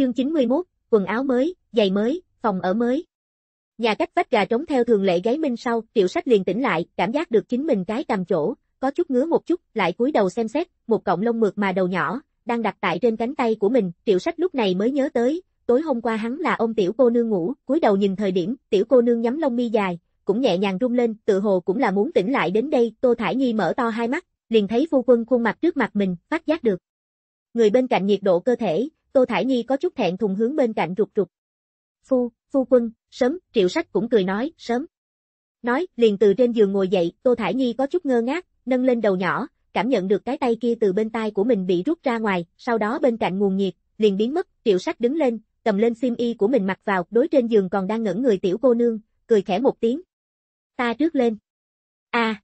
Chương 91, quần áo mới, giày mới, phòng ở mới. Nhà cách vách gà trống theo thường lệ gáy minh sau, tiểu sách liền tỉnh lại, cảm giác được chính mình cái cầm chỗ, có chút ngứa một chút, lại cúi đầu xem xét, một cọng lông mượt mà đầu nhỏ, đang đặt tại trên cánh tay của mình, tiểu sách lúc này mới nhớ tới, tối hôm qua hắn là ông tiểu cô nương ngủ, cúi đầu nhìn thời điểm, tiểu cô nương nhắm lông mi dài, cũng nhẹ nhàng rung lên, tự hồ cũng là muốn tỉnh lại đến đây, Tô Thải Nhi mở to hai mắt, liền thấy phu quân khuôn mặt trước mặt mình, phát giác được. Người bên cạnh nhiệt độ cơ thể, Tô Thải Nhi có chút thẹn thùng hướng bên cạnh rụt rụt. Phu, phu quân, sớm, triệu sách cũng cười nói, sớm. Nói, liền từ trên giường ngồi dậy, Tô Thải Nhi có chút ngơ ngác, nâng lên đầu nhỏ, cảm nhận được cái tay kia từ bên tai của mình bị rút ra ngoài, sau đó bên cạnh nguồn nhiệt, liền biến mất, triệu sách đứng lên, cầm lên sim y của mình mặc vào, đối trên giường còn đang ngẩn người tiểu cô nương, cười khẽ một tiếng. Ta trước lên. a à,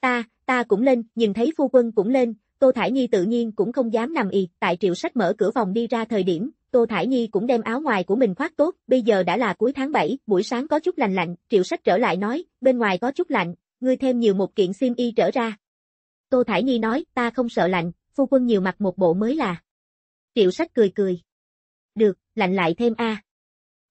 ta, ta cũng lên, nhìn thấy phu quân cũng lên, Tô Thải Nhi tự nhiên cũng không dám nằm y, tại triệu sách mở cửa phòng đi ra thời điểm, Tô Thải Nhi cũng đem áo ngoài của mình khoác tốt, bây giờ đã là cuối tháng 7, buổi sáng có chút lành lạnh, triệu sách trở lại nói, bên ngoài có chút lạnh, ngươi thêm nhiều một kiện xiêm y trở ra. Tô Thải Nhi nói, ta không sợ lạnh, phu quân nhiều mặc một bộ mới là. Triệu sách cười cười. Được, lạnh lại thêm a.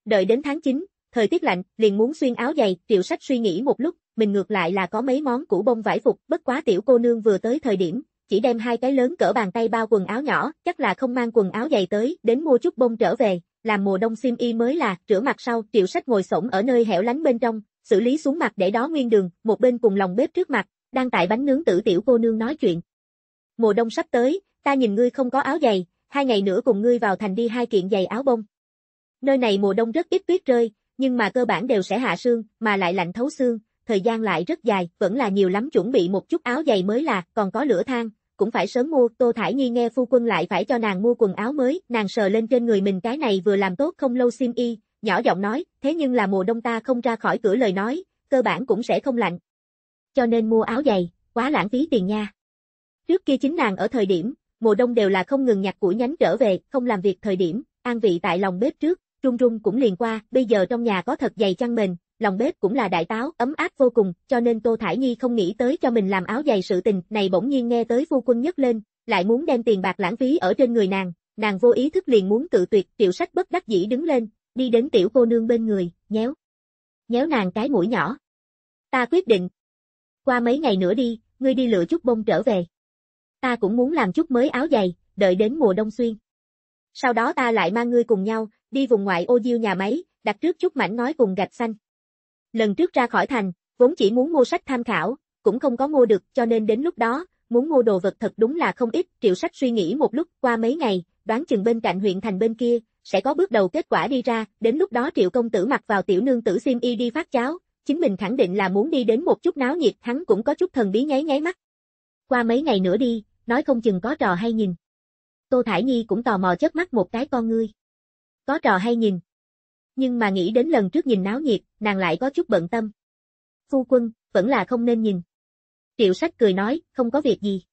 Đợi đến tháng 9, thời tiết lạnh, liền muốn xuyên áo dày, triệu sách suy nghĩ một lúc, mình ngược lại là có mấy món củ bông vải phục, bất quá tiểu cô nương vừa tới thời điểm, chỉ đem hai cái lớn cỡ bàn tay bao quần áo nhỏ, chắc là không mang quần áo dày tới, đến mua chút bông trở về, làm mùa đông sim y mới là, rửa mặt sau, triệu sách ngồi sổng ở nơi hẻo lánh bên trong, xử lý xuống mặt để đó nguyên đường, một bên cùng lòng bếp trước mặt, đang tại bánh nướng tử tiểu cô nương nói chuyện. Mùa đông sắp tới, ta nhìn ngươi không có áo dày, hai ngày nữa cùng ngươi vào thành đi hai kiện giày áo bông. Nơi này mùa đông rất ít tuyết rơi, nhưng mà cơ bản đều sẽ hạ sương, mà lại lạnh thấu xương, thời gian lại rất dài, vẫn là nhiều lắm chuẩn bị một chút áo giày mới là, còn có lửa than, cũng phải sớm mua, Tô Thải Nhi nghe phu quân lại phải cho nàng mua quần áo mới, nàng sờ lên trên người mình cái này vừa làm tốt không lâu sim y, nhỏ giọng nói, thế nhưng là mùa đông ta không ra khỏi cửa lời nói, cơ bản cũng sẽ không lạnh. Cho nên mua áo giày, quá lãng phí tiền nha. Trước kia chính nàng ở thời điểm, mùa đông đều là không ngừng nhặt củi nhánh trở về, không làm việc thời điểm, an vị tại lòng bếp trước, run run cũng liền qua, bây giờ trong nhà có thật dày chăn mình lòng bếp cũng là đại táo, ấm áp vô cùng, cho nên Tô Thải Nhi không nghĩ tới cho mình làm áo dày sự tình, này bỗng nhiên nghe tới phu quân nhất lên, lại muốn đem tiền bạc lãng phí ở trên người nàng, nàng vô ý thức liền muốn tự tuyệt, tiểu sách bất đắc dĩ đứng lên, đi đến tiểu cô nương bên người, nhéo. Nhéo nàng cái mũi nhỏ. Ta quyết định. Qua mấy ngày nữa đi, ngươi đi lựa chút bông trở về. Ta cũng muốn làm chút mới áo dày, đợi đến mùa đông xuyên. Sau đó ta lại mang ngươi cùng nhau, đi vùng ngoại ô diêu nhà máy, đặt trước chút mảnh nói cùng gạch xanh. Lần trước ra khỏi thành, vốn chỉ muốn mua sách tham khảo, cũng không có mua được cho nên đến lúc đó, muốn mua đồ vật thật đúng là không ít. Triệu sách suy nghĩ một lúc qua mấy ngày, đoán chừng bên cạnh huyện thành bên kia, sẽ có bước đầu kết quả đi ra, đến lúc đó triệu công tử mặc vào tiểu nương tử sim y đi phát cháo, chính mình khẳng định là muốn đi đến một chút náo nhiệt hắn cũng có chút thần bí nháy nháy mắt. Qua mấy ngày nữa đi, nói không chừng có trò hay nhìn. Tô Thải Nhi cũng tò mò chớp mắt một cái con ngươi. Có trò hay nhìn, nhưng mà nghĩ đến lần trước nhìn náo nhiệt, nàng lại có chút bận tâm. Phu quân, vẫn là không nên nhìn. Triệu sách cười nói, không có việc gì.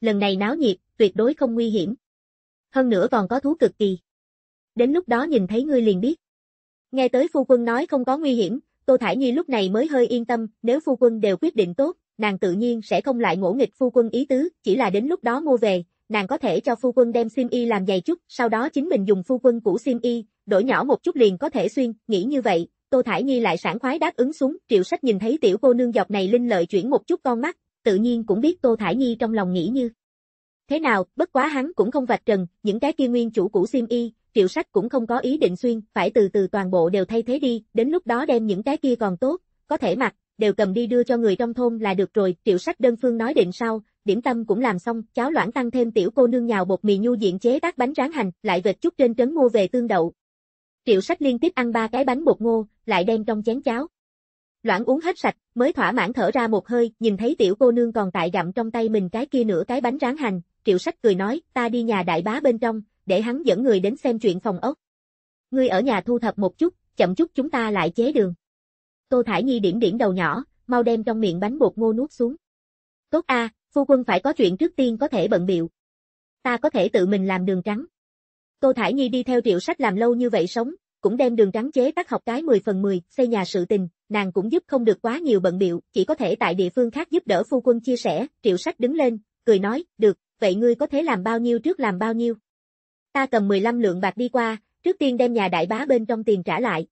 Lần này náo nhiệt, tuyệt đối không nguy hiểm. Hơn nữa còn có thú cực kỳ. Đến lúc đó nhìn thấy ngươi liền biết. Nghe tới phu quân nói không có nguy hiểm, Tô Thải Nhi lúc này mới hơi yên tâm, nếu phu quân đều quyết định tốt, nàng tự nhiên sẽ không lại ngỗ nghịch phu quân ý tứ, chỉ là đến lúc đó mua về, nàng có thể cho phu quân đem sim y làm dày chút, sau đó chính mình dùng phu quân cũ sim y, đổi nhỏ một chút liền có thể xuyên, nghĩ như vậy, Tô Thải Nhi lại sảng khoái đáp ứng xuống, triệu sách nhìn thấy tiểu cô nương dọc này linh lợi chuyển một chút con mắt, tự nhiên cũng biết Tô Thải Nhi trong lòng nghĩ như. Thế nào, bất quá hắn cũng không vạch trần, những cái kia nguyên chủ cũ xiêm y, triệu sách cũng không có ý định xuyên, phải từ từ toàn bộ đều thay thế đi, đến lúc đó đem những cái kia còn tốt, có thể mặc, đều cầm đi đưa cho người trong thôn là được rồi, triệu sách đơn phương nói định sau, điểm tâm cũng làm xong, cháo loãng tăng thêm tiểu cô nương nhào bột mì nhu diện chế tác bánh rán hành, lại vệt chút trên trấn mua về tương đậu, Triệu sách liên tiếp ăn ba cái bánh bột ngô, lại đem trong chén cháo. Loãng uống hết sạch, mới thỏa mãn thở ra một hơi, nhìn thấy tiểu cô nương còn tại gặm trong tay mình cái kia nửa cái bánh rán hành, triệu sách cười nói, ta đi nhà đại bá bên trong, để hắn dẫn người đến xem chuyện phòng ốc. Ngươi ở nhà thu thập một chút, chậm chút chúng ta lại chế đường. Tô Thải Nhi điểm điểm đầu nhỏ, mau đem trong miệng bánh bột ngô nuốt xuống. Tốt a, phu quân phải có chuyện trước tiên có thể bận biệu. Ta có thể tự mình làm đường trắng, Tô Thải Nhi đi theo triệu sách làm lâu như vậy sống, cũng đem đường trắng chế tác học cái 10 phần 10, xây nhà sự tình, nàng cũng giúp không được quá nhiều bận biệu, chỉ có thể tại địa phương khác giúp đỡ phu quân chia sẻ, triệu sách đứng lên, cười nói, được, vậy ngươi có thể làm bao nhiêu trước làm bao nhiêu. Ta cầm 15 lượng bạc đi qua, trước tiên đem nhà đại bá bên trong tiền trả lại.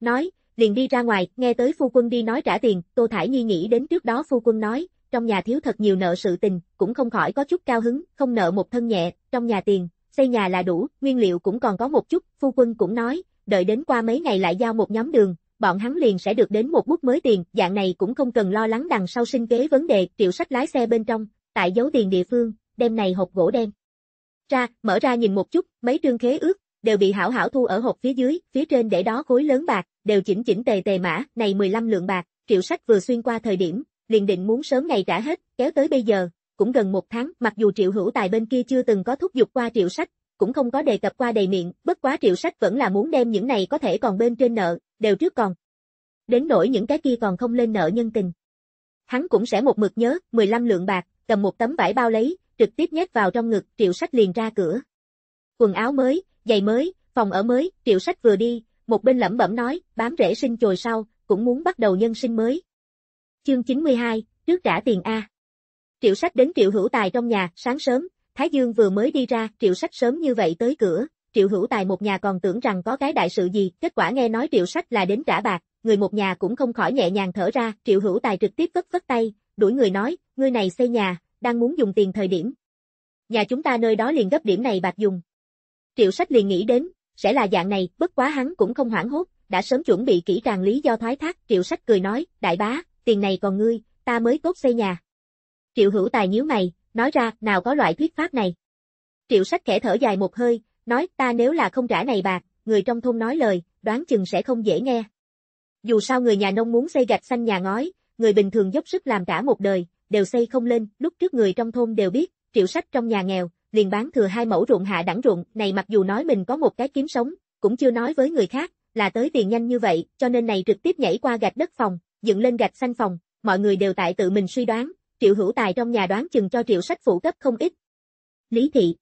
Nói, liền đi ra ngoài, nghe tới phu quân đi nói trả tiền, Tô Thải Nhi nghĩ đến trước đó phu quân nói, trong nhà thiếu thật nhiều nợ sự tình, cũng không khỏi có chút cao hứng, không nợ một thân nhẹ, trong nhà tiền, xây nhà là đủ, nguyên liệu cũng còn có một chút, phu quân cũng nói, đợi đến qua mấy ngày lại giao một nhóm đường, bọn hắn liền sẽ được đến một bút mới tiền, dạng này cũng không cần lo lắng đằng sau sinh kế vấn đề, triệu sách lái xe bên trong, tại dấu tiền địa phương, đem này hộp gỗ đen. Ra, mở ra nhìn một chút, mấy trương khế ước, đều bị hảo hảo thu ở hộp phía dưới, phía trên để đó khối lớn bạc, đều chỉnh chỉnh tề tề mã, này 15 lượng bạc, triệu sách vừa xuyên qua thời điểm, liền định muốn sớm ngày trả hết, kéo tới bây giờ, cũng gần một tháng, mặc dù triệu hữu tài bên kia chưa từng có thúc giục qua triệu sách, cũng không có đề cập qua đầy miệng, bất quá triệu sách vẫn là muốn đem những này có thể còn bên trên nợ, đều trước còn. Đến nỗi những cái kia còn không lên nợ nhân tình. Hắn cũng sẽ một mực nhớ, 15 lượng bạc, cầm một tấm vải bao lấy, trực tiếp nhét vào trong ngực, triệu sách liền ra cửa. Quần áo mới, giày mới, phòng ở mới, triệu sách vừa đi, một bên lẩm bẩm nói, bám rễ sinh chồi sau, cũng muốn bắt đầu nhân sinh mới. Chương 92, trước trả tiền A. Triệu sách đến triệu hữu tài trong nhà, sáng sớm, Thái Dương vừa mới đi ra, triệu sách sớm như vậy tới cửa, triệu hữu tài một nhà còn tưởng rằng có cái đại sự gì, kết quả nghe nói triệu sách là đến trả bạc, người một nhà cũng không khỏi nhẹ nhàng thở ra, triệu hữu tài trực tiếp vất vất tay, đuổi người nói, người này xây nhà, đang muốn dùng tiền thời điểm. Nhà chúng ta nơi đó liền gấp điểm này bạc dùng. Triệu sách liền nghĩ đến, sẽ là dạng này, bất quá hắn cũng không hoảng hốt, đã sớm chuẩn bị kỹ càng lý do thoái thác, triệu sách cười nói, đại bá, tiền này còn ngươi, ta mới cốt xây nhà. Triệu hữu tài nhíu mày, nói ra, nào có loại thuyết pháp này. Triệu sách khẽ thở dài một hơi, nói ta nếu là không trả này bạc, người trong thôn nói lời, đoán chừng sẽ không dễ nghe. Dù sao người nhà nông muốn xây gạch xanh nhà ngói, người bình thường dốc sức làm cả một đời, đều xây không lên, lúc trước người trong thôn đều biết, triệu sách trong nhà nghèo, liền bán thừa hai mẫu ruộng hạ đẳng ruộng, này mặc dù nói mình có một cái kiếm sống, cũng chưa nói với người khác, là tới tiền nhanh như vậy, cho nên này trực tiếp nhảy qua gạch đất phòng, dựng lên gạch xanh phòng, mọi người đều tại tự mình suy đoán, Triệu Hữu Tài trong nhà đoán chừng cho Triệu Sách phụ cấp không ít. Lý Thị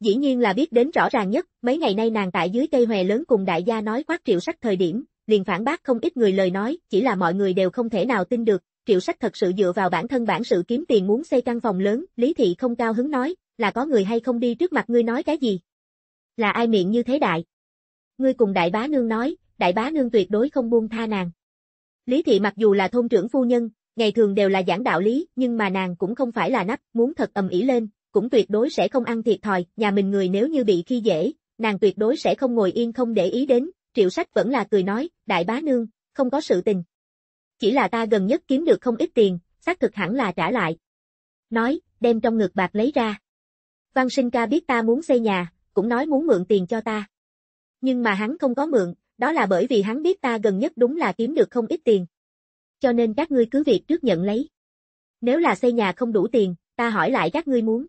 Dĩ nhiên là biết đến rõ ràng nhất, mấy ngày nay nàng tại dưới cây hòe lớn cùng đại gia nói khoác Triệu Sách thời điểm, liền phản bác không ít người lời nói, chỉ là mọi người đều không thể nào tin được, Triệu Sách thật sự dựa vào bản thân bản sự kiếm tiền muốn xây căn phòng lớn, Lý Thị không cao hứng nói, là có người hay không đi trước mặt ngươi nói cái gì? Là ai miệng như thế đại? Ngươi cùng đại bá nương nói, đại bá nương tuyệt đối không buông tha nàng. Lý Thị mặc dù là thôn trưởng phu nhân, Ngày thường đều là giảng đạo lý, nhưng mà nàng cũng không phải là nắp, muốn thật ầm ĩ lên, cũng tuyệt đối sẽ không ăn thiệt thòi, nhà mình người nếu như bị khi dễ, nàng tuyệt đối sẽ không ngồi yên không để ý đến, triệu sách vẫn là cười nói, đại bá nương, không có sự tình. Chỉ là ta gần nhất kiếm được không ít tiền, xác thực hẳn là trả lại. Nói, đem trong ngực bạc lấy ra. Văn sinh ca biết ta muốn xây nhà, cũng nói muốn mượn tiền cho ta. Nhưng mà hắn không có mượn, đó là bởi vì hắn biết ta gần nhất đúng là kiếm được không ít tiền cho nên các ngươi cứ việc trước nhận lấy. Nếu là xây nhà không đủ tiền, ta hỏi lại các ngươi muốn.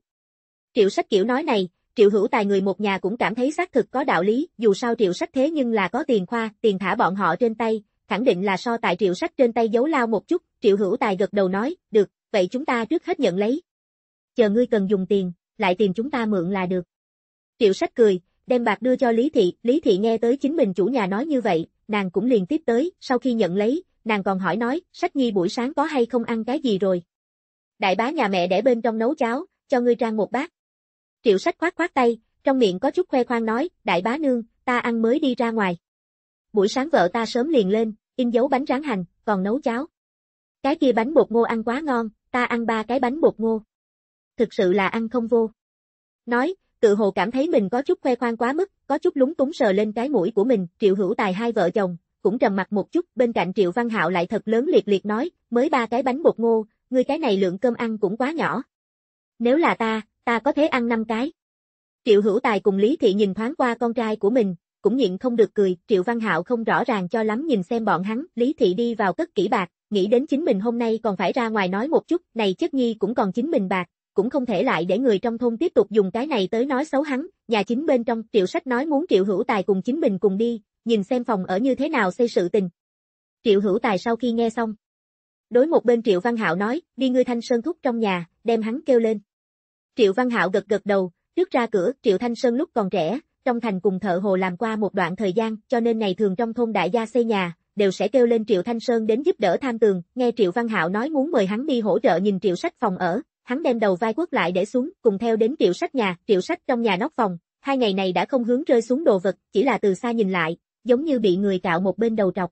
Triệu sách kiểu nói này, triệu hữu tài người một nhà cũng cảm thấy xác thực có đạo lý, dù sao triệu sách thế nhưng là có tiền khoa, tiền thả bọn họ trên tay, khẳng định là so tại triệu sách trên tay giấu lao một chút, triệu hữu tài gật đầu nói, được, vậy chúng ta trước hết nhận lấy. Chờ ngươi cần dùng tiền, lại tìm chúng ta mượn là được. Triệu sách cười, đem bạc đưa cho Lý Thị, Lý Thị nghe tới chính mình chủ nhà nói như vậy, nàng cũng liền tiếp tới, sau khi nhận lấy, nàng còn hỏi nói, sách nghi buổi sáng có hay không ăn cái gì rồi. Đại bá nhà mẹ để bên trong nấu cháo, cho ngươi trang một bát. Triệu sách khoát khoát tay, trong miệng có chút khoe khoang nói, đại bá nương, ta ăn mới đi ra ngoài. Buổi sáng vợ ta sớm liền lên, in dấu bánh rán hành, còn nấu cháo. Cái kia bánh bột ngô ăn quá ngon, ta ăn ba cái bánh bột ngô. Thực sự là ăn không vô. Nói, tự hồ cảm thấy mình có chút khoe khoang quá mức, có chút lúng túng sờ lên cái mũi của mình, triệu hữu tài hai vợ chồng, cũng trầm mặt một chút, bên cạnh Triệu Văn Hạo lại thật lớn liệt liệt nói, mới ba cái bánh bột ngô, ngươi cái này lượng cơm ăn cũng quá nhỏ. Nếu là ta, ta có thể ăn năm cái. Triệu Hữu Tài cùng Lý Thị nhìn thoáng qua con trai của mình, cũng nhịn không được cười, Triệu Văn Hạo không rõ ràng cho lắm nhìn xem bọn hắn, Lý Thị đi vào cất kỹ bạc, nghĩ đến chính mình hôm nay còn phải ra ngoài nói một chút, này chất nhi cũng còn chính mình bạc, cũng không thể lại để người trong thôn tiếp tục dùng cái này tới nói xấu hắn, nhà chính bên trong Triệu Sách nói muốn Triệu Hữu Tài cùng chính mình cùng đi, nhìn xem phòng ở như thế nào xây sự tình. Triệu Hữu Tài sau khi nghe xong. Đối một bên Triệu Văn Hạo nói, đi ngươi Thanh Sơn thúc trong nhà, đem hắn kêu lên. Triệu Văn Hạo gật gật đầu, trước ra cửa, Triệu Thanh Sơn lúc còn trẻ, trong thành cùng thợ hồ làm qua một đoạn thời gian, cho nên ngày thường trong thôn đại gia xây nhà, đều sẽ kêu lên Triệu Thanh Sơn đến giúp đỡ tham tường, nghe Triệu Văn Hạo nói muốn mời hắn đi hỗ trợ nhìn Triệu Sách phòng ở, hắn đem đầu vai quất lại để xuống, cùng theo đến Triệu Sách nhà, Triệu Sách trong nhà nóc phòng, hai ngày này đã không hướng rơi xuống đồ vật, chỉ là từ xa nhìn lại, giống như bị người cạo một bên đầu trọc.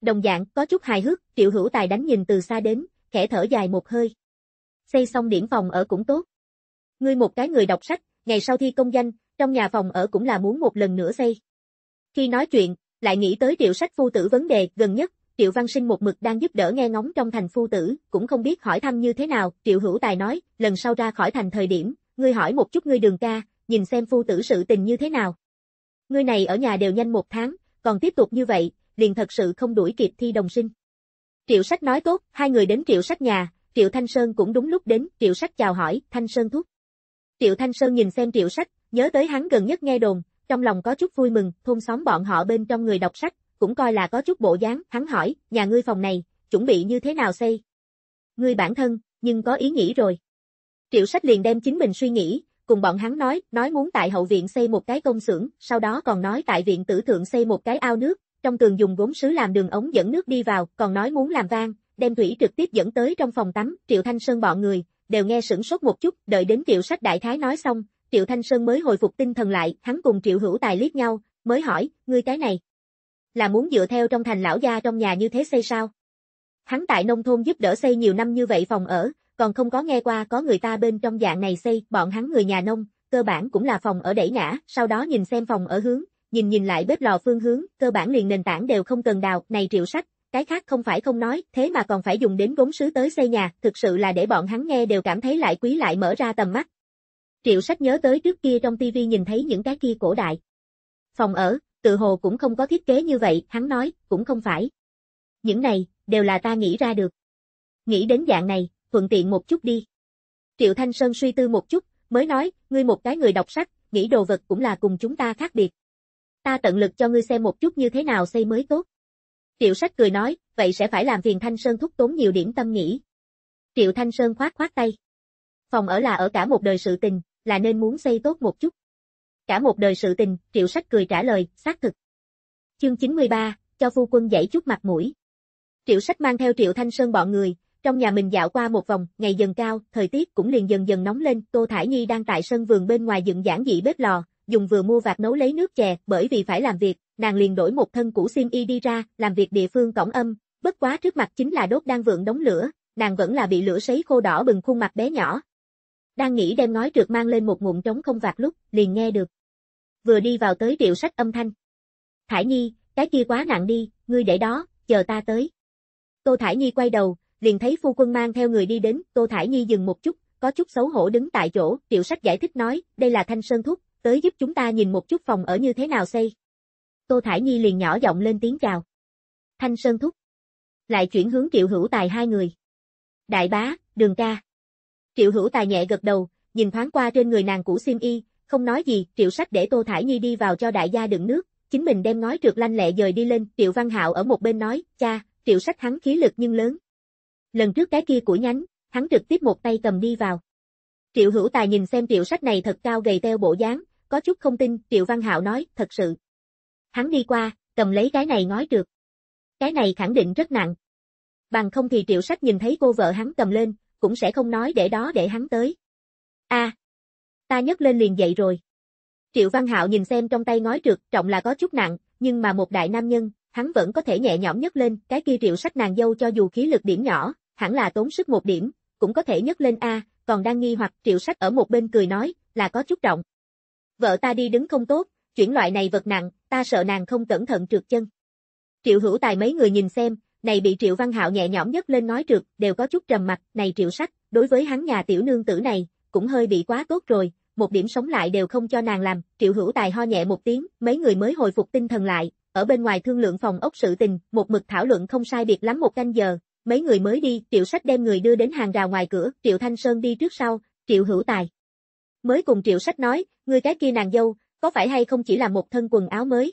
Đồng dạng, có chút hài hước, triệu hữu tài đánh nhìn từ xa đến, khẽ thở dài một hơi. Xây xong điển phòng ở cũng tốt. Ngươi một cái người đọc sách, ngày sau thi công danh, trong nhà phòng ở cũng là muốn một lần nữa xây. Khi nói chuyện, lại nghĩ tới triệu sách phu tử vấn đề gần nhất, triệu văn sinh một mực đang giúp đỡ nghe ngóng trong thành phu tử, cũng không biết hỏi thăm như thế nào, triệu hữu tài nói, lần sau ra khỏi thành thời điểm, ngươi hỏi một chút ngươi đường ca, nhìn xem phu tử sự tình như thế nào. Ngươi này ở nhà đều nhanh một tháng, còn tiếp tục như vậy, liền thật sự không đuổi kịp thi đồng sinh. Triệu sách nói tốt, hai người đến triệu sách nhà, triệu thanh sơn cũng đúng lúc đến, triệu sách chào hỏi, thanh sơn thúc. Triệu thanh sơn nhìn xem triệu sách, nhớ tới hắn gần nhất nghe đồn, trong lòng có chút vui mừng, thôn xóm bọn họ bên trong người đọc sách, cũng coi là có chút bộ dáng, hắn hỏi, nhà ngươi phòng này, chuẩn bị như thế nào xây? Ngươi bản thân, nhưng có ý nghĩ rồi. Triệu sách liền đem chính mình suy nghĩ, cùng bọn hắn nói, nói muốn tại hậu viện xây một cái công xưởng, sau đó còn nói tại viện tử thượng xây một cái ao nước, trong tường dùng gốm sứ làm đường ống dẫn nước đi vào, còn nói muốn làm vang, đem thủy trực tiếp dẫn tới trong phòng tắm, Triệu Thanh Sơn bọn người, đều nghe sửng sốt một chút, đợi đến Triệu Sách Đại Thái nói xong, Triệu Thanh Sơn mới hồi phục tinh thần lại, hắn cùng Triệu Hữu Tài liếc nhau, mới hỏi, ngươi cái này, là muốn dựa theo trong thành lão gia trong nhà như thế xây sao? Hắn tại nông thôn giúp đỡ xây nhiều năm như vậy phòng ở, còn không có nghe qua có người ta bên trong dạng này xây, bọn hắn người nhà nông, cơ bản cũng là phòng ở đẩy ngã, sau đó nhìn xem phòng ở hướng, nhìn nhìn lại bếp lò phương hướng, cơ bản liền nền tảng đều không cần đào, này triệu sách, cái khác không phải không nói, thế mà còn phải dùng đến gốm sứ tới xây nhà, thực sự là để bọn hắn nghe đều cảm thấy lại quý lại mở ra tầm mắt. Triệu sách nhớ tới trước kia trong tivi nhìn thấy những cái kia cổ đại. Phòng ở, tự hồ cũng không có thiết kế như vậy, hắn nói, cũng không phải. Những này, đều là ta nghĩ ra được. Nghĩ đến dạng này, thuận tiện một chút đi. Triệu Thanh Sơn suy tư một chút, mới nói, ngươi một cái người đọc sách, nghĩ đồ vật cũng là cùng chúng ta khác biệt. Ta tận lực cho ngươi xem một chút như thế nào xây mới tốt. Triệu sách cười nói, vậy sẽ phải làm phiền Thanh Sơn thúc tốn nhiều điểm tâm nghĩ. Triệu Thanh Sơn khoát khoát tay. Phòng ở là ở cả một đời sự tình, là nên muốn xây tốt một chút. Cả một đời sự tình, triệu sách cười trả lời, xác thực. Chương 93, cho phu quân dãy chút mặt mũi. Triệu sách mang theo Triệu Thanh Sơn bọn người, trong nhà mình dạo qua một vòng, ngày dần cao, thời tiết cũng liền dần dần nóng lên, Tô Thải Nhi đang tại sân vườn bên ngoài dựng giản dị bếp lò, dùng vừa mua vạt nấu lấy nước chè, bởi vì phải làm việc, nàng liền đổi một thân cũ xiêm y đi ra, làm việc địa phương cổng âm, bất quá trước mặt chính là đốt đang vượng đống lửa, nàng vẫn là bị lửa sấy khô đỏ bừng khuôn mặt bé nhỏ. Đang nghĩ đem nói trượt mang lên một ngụm trống không vạt lúc, liền nghe được. Vừa đi vào tới điệu sách âm thanh. Thải Nhi, cái kia quá nặng đi, ngươi để đó, chờ ta tới. Tô Thải Nhi quay đầu, liền thấy phu quân mang theo người đi đến, Tô Thải Nhi dừng một chút, có chút xấu hổ đứng tại chỗ, triệu sách giải thích nói, đây là thanh sơn thúc, tới giúp chúng ta nhìn một chút phòng ở như thế nào xây. Tô Thải Nhi liền nhỏ giọng lên tiếng chào. Thanh sơn thúc. Lại chuyển hướng triệu hữu tài hai người. Đại bá, đường ca. Triệu hữu tài nhẹ gật đầu, nhìn thoáng qua trên người nàng cũ sim y, không nói gì, triệu sách để Tô Thải Nhi đi vào cho đại gia đựng nước, chính mình đem nói trượt lanh lẹ dời đi lên, triệu văn hạo ở một bên nói, cha, triệu sách hắn khí lực nhưng lớn, Lần trước cái kia của nhánh, hắn trực tiếp một tay cầm đi vào. Triệu hữu tài nhìn xem triệu sách này thật cao gầy teo bộ dáng, có chút không tin, triệu văn hạo nói, thật sự. Hắn đi qua, cầm lấy cái này ngói được Cái này khẳng định rất nặng. Bằng không thì triệu sách nhìn thấy cô vợ hắn cầm lên, cũng sẽ không nói để đó để hắn tới. a ta nhấc lên liền dậy rồi. Triệu Văn Hạo nhìn xem trong tay ngói trượt, trọng là có chút nặng, nhưng mà một đại nam nhân, hắn vẫn có thể nhẹ nhõm nhất lên, cái kia triệu sách nàng dâu cho dù khí lực điểm nhỏ, hẳn là tốn sức một điểm, cũng có thể nhấc lên A, còn đang nghi hoặc triệu sách ở một bên cười nói, là có chút trọng Vợ ta đi đứng không tốt, chuyển loại này vật nặng, ta sợ nàng không cẩn thận trượt chân. Triệu hữu tài mấy người nhìn xem, này bị triệu văn hạo nhẹ nhõm nhất lên nói trượt, đều có chút trầm mặt, này triệu sách, đối với hắn nhà tiểu nương tử này, cũng hơi bị quá tốt rồi, một điểm sống lại đều không cho nàng làm, triệu hữu tài ho nhẹ một tiếng, mấy người mới hồi phục tinh thần lại, ở bên ngoài thương lượng phòng ốc sự tình, một mực thảo luận không sai biệt lắm một canh giờ, mấy người mới đi, triệu sách đem người đưa đến hàng rào ngoài cửa, triệu thanh sơn đi trước sau, triệu hữu tài. Mới cùng triệu sách nói, người cái kia nàng dâu, có phải hay không chỉ là một thân quần áo mới?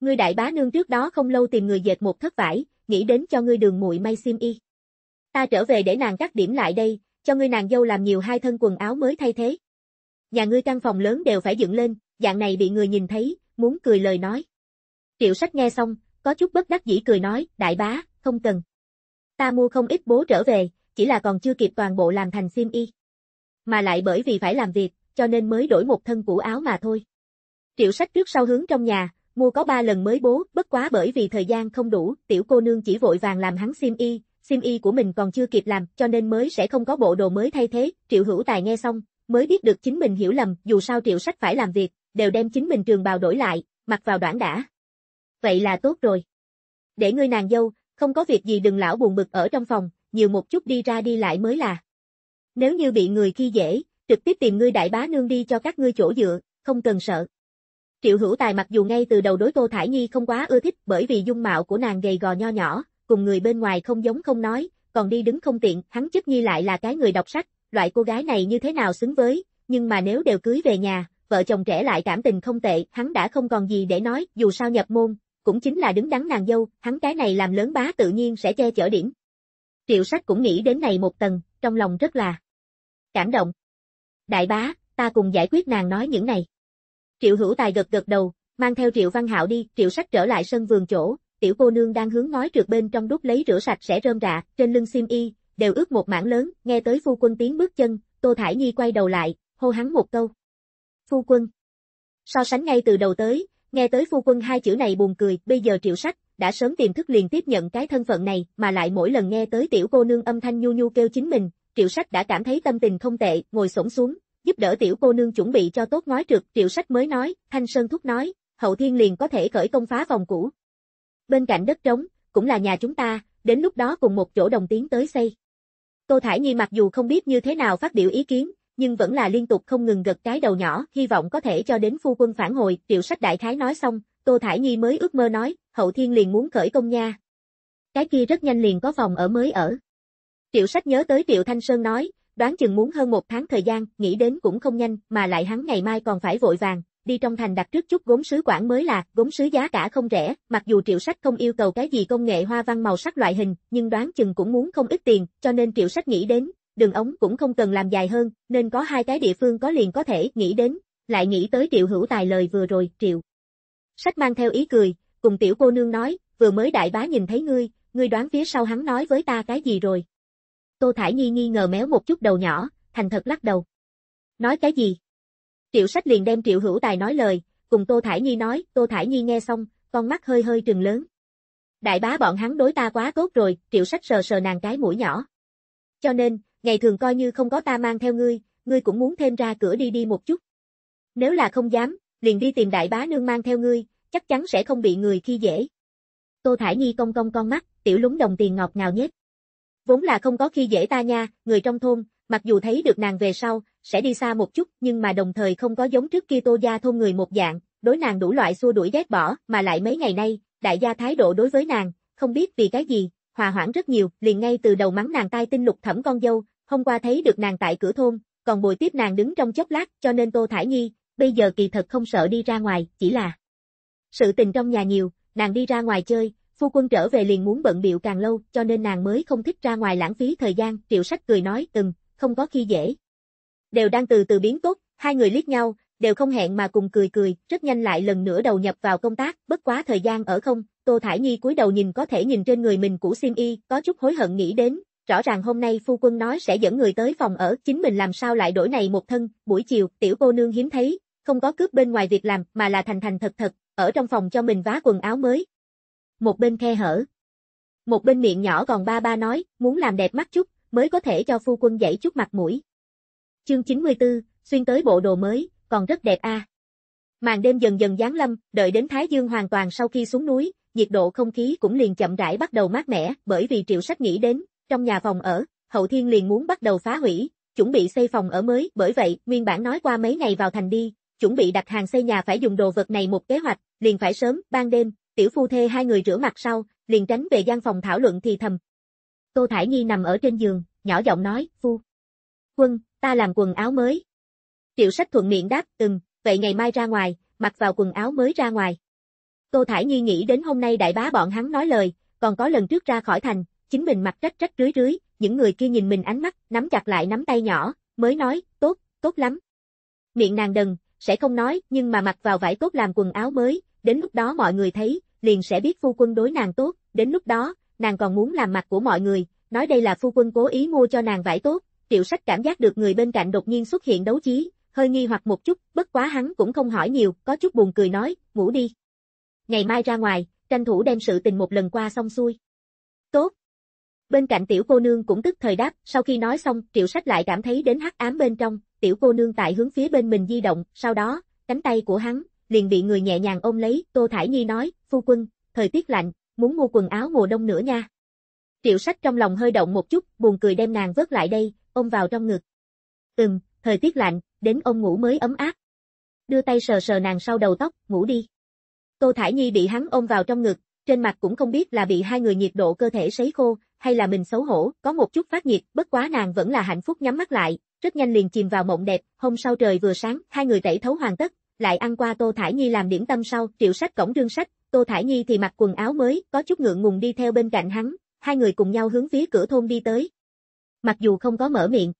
người đại bá nương trước đó không lâu tìm người dệt một thất vải, nghĩ đến cho ngươi đường muội may sim y. Ta trở về để nàng cắt điểm lại đây, cho ngươi nàng dâu làm nhiều hai thân quần áo mới thay thế. Nhà ngươi căn phòng lớn đều phải dựng lên, dạng này bị người nhìn thấy, muốn cười lời nói. Triệu sách nghe xong, có chút bất đắc dĩ cười nói, đại bá, không cần. Ta mua không ít bố trở về, chỉ là còn chưa kịp toàn bộ làm thành xiêm y. Mà lại bởi vì phải làm việc, cho nên mới đổi một thân cũ áo mà thôi. Triệu sách trước sau hướng trong nhà, mua có ba lần mới bố, bất quá bởi vì thời gian không đủ, tiểu cô nương chỉ vội vàng làm hắn xiêm y, xiêm y của mình còn chưa kịp làm, cho nên mới sẽ không có bộ đồ mới thay thế, triệu hữu tài nghe xong, mới biết được chính mình hiểu lầm, dù sao triệu sách phải làm việc, đều đem chính mình trường bào đổi lại, mặc vào đoạn đã. Vậy là tốt rồi. Để ngươi nàng dâu, không có việc gì đừng lão buồn bực ở trong phòng, nhiều một chút đi ra đi lại mới là. Nếu như bị người khi dễ, trực tiếp tìm ngươi đại bá nương đi cho các ngươi chỗ dựa, không cần sợ. Triệu Hữu Tài mặc dù ngay từ đầu đối Tô Thải Nhi không quá ưa thích bởi vì dung mạo của nàng gầy gò nho nhỏ, cùng người bên ngoài không giống không nói, còn đi đứng không tiện, hắn chất nhi lại là cái người đọc sách, loại cô gái này như thế nào xứng với, nhưng mà nếu đều cưới về nhà, vợ chồng trẻ lại cảm tình không tệ, hắn đã không còn gì để nói, dù sao nhập môn, cũng chính là đứng đắn nàng dâu, hắn cái này làm lớn bá tự nhiên sẽ che chở điểm. Triệu sách cũng nghĩ đến này một tầng, trong lòng rất là cảm động. Đại bá, ta cùng giải quyết nàng nói những này. Triệu hữu tài gật gật đầu, mang theo triệu văn hạo đi, triệu sách trở lại sân vườn chỗ, tiểu cô nương đang hướng nói trượt bên trong đút lấy rửa sạch sẽ rơm rạ, trên lưng sim y, đều ướt một mảng lớn, nghe tới phu quân tiếng bước chân, Tô Thải Nhi quay đầu lại, hô hắn một câu. Phu quân. So sánh ngay từ đầu tới, Nghe tới phu quân hai chữ này buồn cười, bây giờ triệu sách, đã sớm tiềm thức liền tiếp nhận cái thân phận này, mà lại mỗi lần nghe tới tiểu cô nương âm thanh nhu nhu kêu chính mình, triệu sách đã cảm thấy tâm tình không tệ, ngồi sổng xuống, giúp đỡ tiểu cô nương chuẩn bị cho tốt ngói trực. triệu sách mới nói, thanh sơn thúc nói, hậu thiên liền có thể khởi công phá vòng cũ. Bên cạnh đất trống, cũng là nhà chúng ta, đến lúc đó cùng một chỗ đồng tiến tới xây. Tô Thải Nhi mặc dù không biết như thế nào phát biểu ý kiến, nhưng vẫn là liên tục không ngừng gật cái đầu nhỏ, hy vọng có thể cho đến phu quân phản hồi, triệu sách đại thái nói xong, Tô Thải Nhi mới ước mơ nói, hậu thiên liền muốn khởi công nha. Cái kia rất nhanh liền có phòng ở mới ở. Triệu sách nhớ tới Triệu Thanh Sơn nói, đoán chừng muốn hơn một tháng thời gian, nghĩ đến cũng không nhanh, mà lại hắn ngày mai còn phải vội vàng, đi trong thành đặt trước chút gốm sứ quản mới là, gốm sứ giá cả không rẻ, mặc dù triệu sách không yêu cầu cái gì công nghệ hoa văn màu sắc loại hình, nhưng đoán chừng cũng muốn không ít tiền, cho nên triệu sách nghĩ đến, đường ống cũng không cần làm dài hơn, nên có hai cái địa phương có liền có thể nghĩ đến, lại nghĩ tới Triệu Hữu Tài lời vừa rồi, Triệu. Sách mang theo ý cười, cùng tiểu cô nương nói, vừa mới đại bá nhìn thấy ngươi, ngươi đoán phía sau hắn nói với ta cái gì rồi. Tô Thải Nhi nghi ngờ méo một chút đầu nhỏ, thành thật lắc đầu. Nói cái gì? Triệu sách liền đem Triệu Hữu Tài nói lời, cùng Tô Thải Nhi nói, Tô Thải Nhi nghe xong, con mắt hơi hơi trừng lớn. Đại bá bọn hắn đối ta quá tốt rồi, Triệu sách sờ sờ nàng cái mũi nhỏ. Cho nên, ngày thường coi như không có ta mang theo ngươi, ngươi cũng muốn thêm ra cửa đi đi một chút. Nếu là không dám, liền đi tìm đại bá nương mang theo ngươi, chắc chắn sẽ không bị người khi dễ. Tô Thải Nhi cong cong con mắt, tiểu lúng đồng tiền ngọt ngào nhất. Vốn là không có khi dễ ta nha, người trong thôn, mặc dù thấy được nàng về sau, sẽ đi xa một chút, nhưng mà đồng thời không có giống trước kia Tô gia thôn người một dạng, đối nàng đủ loại xua đuổi ghét bỏ, mà lại mấy ngày nay, đại gia thái độ đối với nàng, không biết vì cái gì, hòa hoãn rất nhiều, liền ngay từ đầu mắng nàng tai tinh lục thẩm con dâu, Hôm qua thấy được nàng tại cửa thôn, còn bồi tiếp nàng đứng trong chốc lát cho nên Tô Thải Nhi, bây giờ kỳ thật không sợ đi ra ngoài, chỉ là sự tình trong nhà nhiều, nàng đi ra ngoài chơi, phu quân trở về liền muốn bận biệu càng lâu cho nên nàng mới không thích ra ngoài lãng phí thời gian, triệu sách cười nói từng, không có khi dễ. Đều đang từ từ biến tốt, hai người liếc nhau, đều không hẹn mà cùng cười cười, rất nhanh lại lần nữa đầu nhập vào công tác, bất quá thời gian ở không, Tô Thải Nhi cúi đầu nhìn có thể nhìn trên người mình của sim y, có chút hối hận nghĩ đến, rõ ràng hôm nay phu quân nói sẽ dẫn người tới phòng ở, chính mình làm sao lại đổi này một thân, buổi chiều, tiểu cô nương hiếm thấy, không có cướp bên ngoài việc làm, mà là thành thành thật thật, ở trong phòng cho mình vá quần áo mới. Một bên khe hở. Một bên miệng nhỏ còn ba ba nói, muốn làm đẹp mắt chút, mới có thể cho phu quân dậy chút mặt mũi. Chương 94, xuyên tới bộ đồ mới, còn rất đẹp a. À. Màn đêm dần dần giáng lâm, đợi đến Thái Dương hoàn toàn sau khi xuống núi, nhiệt độ không khí cũng liền chậm rãi bắt đầu mát mẻ, bởi vì Triệu Sách nghĩ đến, trong nhà phòng ở, Hậu Thiên liền muốn bắt đầu phá hủy, chuẩn bị xây phòng ở mới, bởi vậy, nguyên bản nói qua mấy ngày vào thành đi, chuẩn bị đặt hàng xây nhà phải dùng đồ vật này một kế hoạch, liền phải sớm, ban đêm, tiểu phu thê hai người rửa mặt sau, liền tránh về gian phòng thảo luận thì thầm. Tô Thải Nhi nằm ở trên giường, nhỏ giọng nói, phu. Quân, ta làm quần áo mới. Triệu sách thuận miệng đáp, ừm, vậy ngày mai ra ngoài, mặc vào quần áo mới ra ngoài. Tô Thải Nhi nghĩ đến hôm nay đại bá bọn hắn nói lời, còn có lần trước ra khỏi thành, chính mình mặt rách rách rưới rưới, những người kia nhìn mình ánh mắt, nắm chặt lại nắm tay nhỏ, mới nói, tốt, tốt lắm. Miệng nàng đần, sẽ không nói, nhưng mà mặc vào vải tốt làm quần áo mới, đến lúc đó mọi người thấy, liền sẽ biết phu quân đối nàng tốt, đến lúc đó, nàng còn muốn làm mặt của mọi người, nói đây là phu quân cố ý mua cho nàng vải tốt, triệu sách cảm giác được người bên cạnh đột nhiên xuất hiện đấu trí, hơi nghi hoặc một chút, bất quá hắn cũng không hỏi nhiều, có chút buồn cười nói, ngủ đi. Ngày mai ra ngoài, tranh thủ đem sự tình một lần qua xong xuôi. Tốt, Bên cạnh tiểu cô nương cũng tức thời đáp, sau khi nói xong, triệu sách lại cảm thấy đến hắc ám bên trong, tiểu cô nương tại hướng phía bên mình di động, sau đó, cánh tay của hắn, liền bị người nhẹ nhàng ôm lấy, Tô Thải Nhi nói, phu quân, thời tiết lạnh, muốn mua quần áo mùa đông nữa nha. Triệu sách trong lòng hơi động một chút, buồn cười đem nàng vớt lại đây, ôm vào trong ngực. Ừm, thời tiết lạnh, đến ông ngủ mới ấm áp. Đưa tay sờ sờ nàng sau đầu tóc, ngủ đi. Tô Thải Nhi bị hắn ôm vào trong ngực, trên mặt cũng không biết là bị hai người nhiệt độ cơ thể sấy khô, hay là mình xấu hổ, có một chút phát nhiệt, bất quá nàng vẫn là hạnh phúc nhắm mắt lại, rất nhanh liền chìm vào mộng đẹp, hôm sau trời vừa sáng, hai người tẩy thấu hoàn tất, lại ăn qua Tô Thải Nhi làm điểm tâm sau, triệu sách cổng rương sách, Tô Thải Nhi thì mặc quần áo mới, có chút ngượng ngùng đi theo bên cạnh hắn, hai người cùng nhau hướng phía cửa thôn đi tới. Mặc dù không có mở miệng,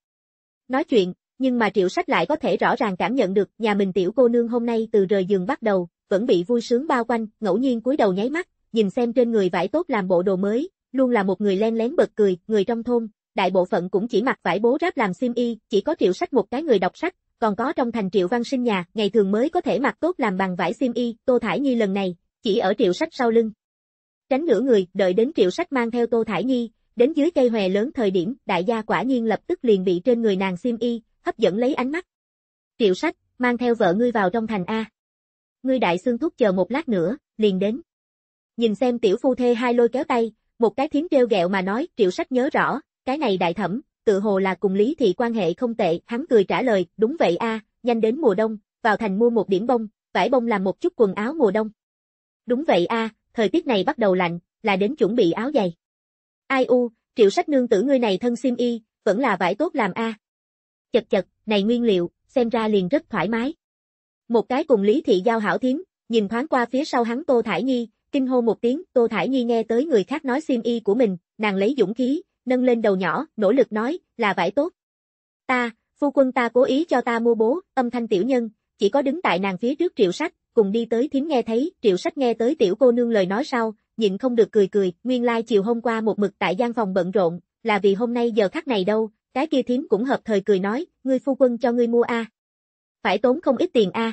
nói chuyện, nhưng mà triệu sách lại có thể rõ ràng cảm nhận được nhà mình tiểu cô nương hôm nay từ rời giường bắt đầu, vẫn bị vui sướng bao quanh, ngẫu nhiên cúi đầu nháy mắt, nhìn xem trên người vải tốt làm bộ đồ mới, luôn là một người len lén bật cười, người trong thôn, đại bộ phận cũng chỉ mặc vải bố ráp làm xiêm y, chỉ có triệu sách một cái người đọc sách, còn có trong thành triệu văn sinh nhà, ngày thường mới có thể mặc tốt làm bằng vải xiêm y, Tô Thải Nhi lần này, chỉ ở triệu sách sau lưng. Tránh nửa người, đợi đến triệu sách mang theo Tô Thải Nhi, đến dưới cây hòe lớn thời điểm, đại gia quả nhiên lập tức liền bị trên người nàng xiêm y, hấp dẫn lấy ánh mắt. Triệu sách, mang theo vợ ngươi vào trong thành A. Ngươi đại xương thúc chờ một lát nữa, liền đến. Nhìn xem tiểu phu thê hai lôi kéo tay, một cái thiến treo ghẹo mà nói, triệu sách nhớ rõ, cái này đại thẩm, tự hồ là cùng lý thị quan hệ không tệ, hắn cười trả lời, đúng vậy a, nhanh đến mùa đông, vào thành mua một điểm bông, vải bông làm một chút quần áo mùa đông. Đúng vậy a, thời tiết này bắt đầu lạnh, là đến chuẩn bị áo dày. Ai u, triệu sách nương tử ngươi này thân sim y, vẫn là vải tốt làm a. Chật chật, này nguyên liệu, xem ra liền rất thoải mái. Một cái cùng Lý Thị Giao hảo thiến, nhìn thoáng qua phía sau hắn Tô Thải Nhi, Kinh hô một tiếng, Tô Thải Nhi nghe tới người khác nói xiêm y của mình, nàng lấy dũng khí, nâng lên đầu nhỏ, nỗ lực nói, là vải tốt. Ta, phu quân ta cố ý cho ta mua bố, âm thanh tiểu nhân, chỉ có đứng tại nàng phía trước triệu sách, cùng đi tới thím nghe thấy, triệu sách nghe tới tiểu cô nương lời nói sau, nhịn không được cười cười, nguyên lai chiều hôm qua một mực tại gian phòng bận rộn, là vì hôm nay giờ khắc này đâu, cái kia thím cũng hợp thời cười nói, ngươi phu quân cho ngươi mua a. Phải tốn không ít tiền a.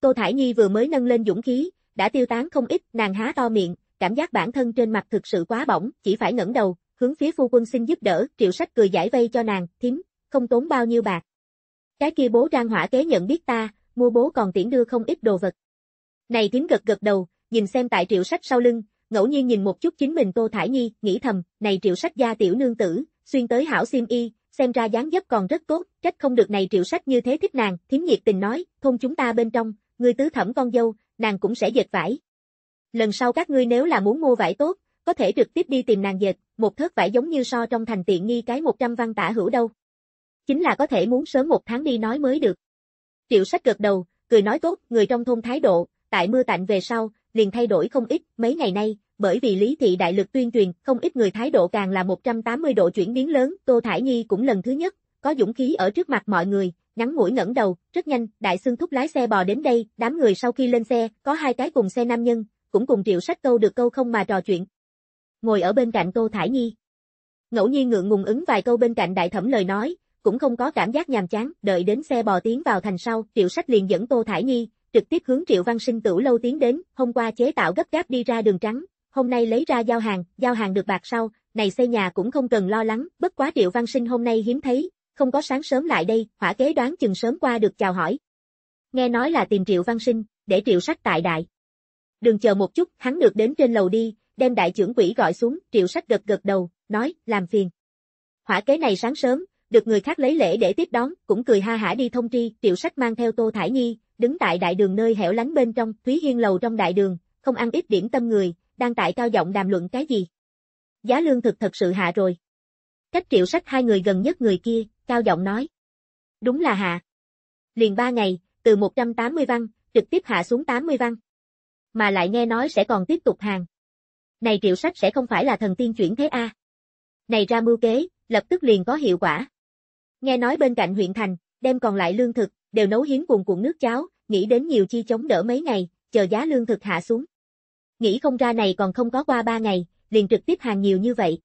Tô Thải Nhi vừa mới nâng lên dũng khí, đã tiêu tán không ít, nàng há to miệng, cảm giác bản thân trên mặt thực sự quá bỏng, chỉ phải ngẩng đầu, hướng phía phu quân xin giúp đỡ, triệu sách cười giải vây cho nàng, thím, không tốn bao nhiêu bạc. Cái kia bố trang hỏa kế nhận biết ta, mua bố còn tiễn đưa không ít đồ vật. Này thím gật gật đầu, nhìn xem tại triệu sách sau lưng, ngẫu nhiên nhìn một chút chính mình Tô Thải Nhi, nghĩ thầm, này triệu sách gia tiểu nương tử, xuyên tới hảo sim y, xem ra dáng dấp còn rất tốt, trách không được này triệu sách như thế thích nàng, thím nhiệt tình nói, thôn chúng ta bên trong, người tứ thẩm con dâu, nàng cũng sẽ dệt vải. Lần sau các ngươi nếu là muốn mua vải tốt, có thể trực tiếp đi tìm nàng dệt, một thớt vải giống như so trong thành tiện nghi cái 100 văn tả hữu đâu. Chính là có thể muốn sớm một tháng đi nói mới được. Triệu sách gật đầu, cười nói tốt, người trong thôn thái độ, tại mưa tạnh về sau, liền thay đổi không ít, mấy ngày nay, bởi vì lý thị đại lực tuyên truyền, không ít người thái độ càng là 180 độ chuyển biến lớn, Tô Thải Nhi cũng lần thứ nhất, có dũng khí ở trước mặt mọi người, ngắn mũi ngẩng đầu, rất nhanh, đại xương thúc lái xe bò đến đây, đám người sau khi lên xe, có hai cái cùng xe nam nhân, cũng cùng triệu sách câu được câu không mà trò chuyện. Ngồi ở bên cạnh tô Thải Nhi. Ngẫu nhiên ngượng ngùng ứng vài câu bên cạnh đại thẩm lời nói, cũng không có cảm giác nhàm chán, đợi đến xe bò tiến vào thành sau, triệu sách liền dẫn Tô Thải Nhi, trực tiếp hướng triệu văn sinh tử lâu tiến đến, hôm qua chế tạo gấp gáp đi ra đường trắng, hôm nay lấy ra giao hàng, giao hàng được bạc sau, này xây nhà cũng không cần lo lắng, bất quá triệu văn sinh hôm nay hiếm thấy, không có sáng sớm lại đây, hỏa kế đoán chừng sớm qua được chào hỏi. Nghe nói là tìm triệu văn sinh, để triệu sách tại đại. Đừng chờ một chút, hắn được đến trên lầu đi, đem đại trưởng quỷ gọi xuống, triệu sách gật gật đầu, nói, làm phiền. Hỏa kế này sáng sớm, được người khác lấy lễ để tiếp đón, cũng cười ha hả đi thông tri, triệu sách mang theo Tô Thải Nhi, đứng tại đại đường nơi hẻo lánh bên trong, Thúy Hiên lầu trong đại đường, không ăn ít điểm tâm người, đang tại cao giọng đàm luận cái gì. Giá lương thực thật sự hạ rồi. Cách triệu sách hai người gần nhất người kia, cao giọng nói. Đúng là hạ. Liền ba ngày, từ 180 văn, trực tiếp hạ xuống 80 văn. Mà lại nghe nói sẽ còn tiếp tục hàng. Này triệu sách sẽ không phải là thần tiên chuyển thế A. Này ra mưu kế, lập tức liền có hiệu quả. Nghe nói bên cạnh huyện thành, đem còn lại lương thực, đều nấu hiến cuồng cuộn nước cháo, nghĩ đến nhiều chi chống đỡ mấy ngày, chờ giá lương thực hạ xuống. Nghĩ không ra này còn không có qua ba ngày, liền trực tiếp hàng nhiều như vậy.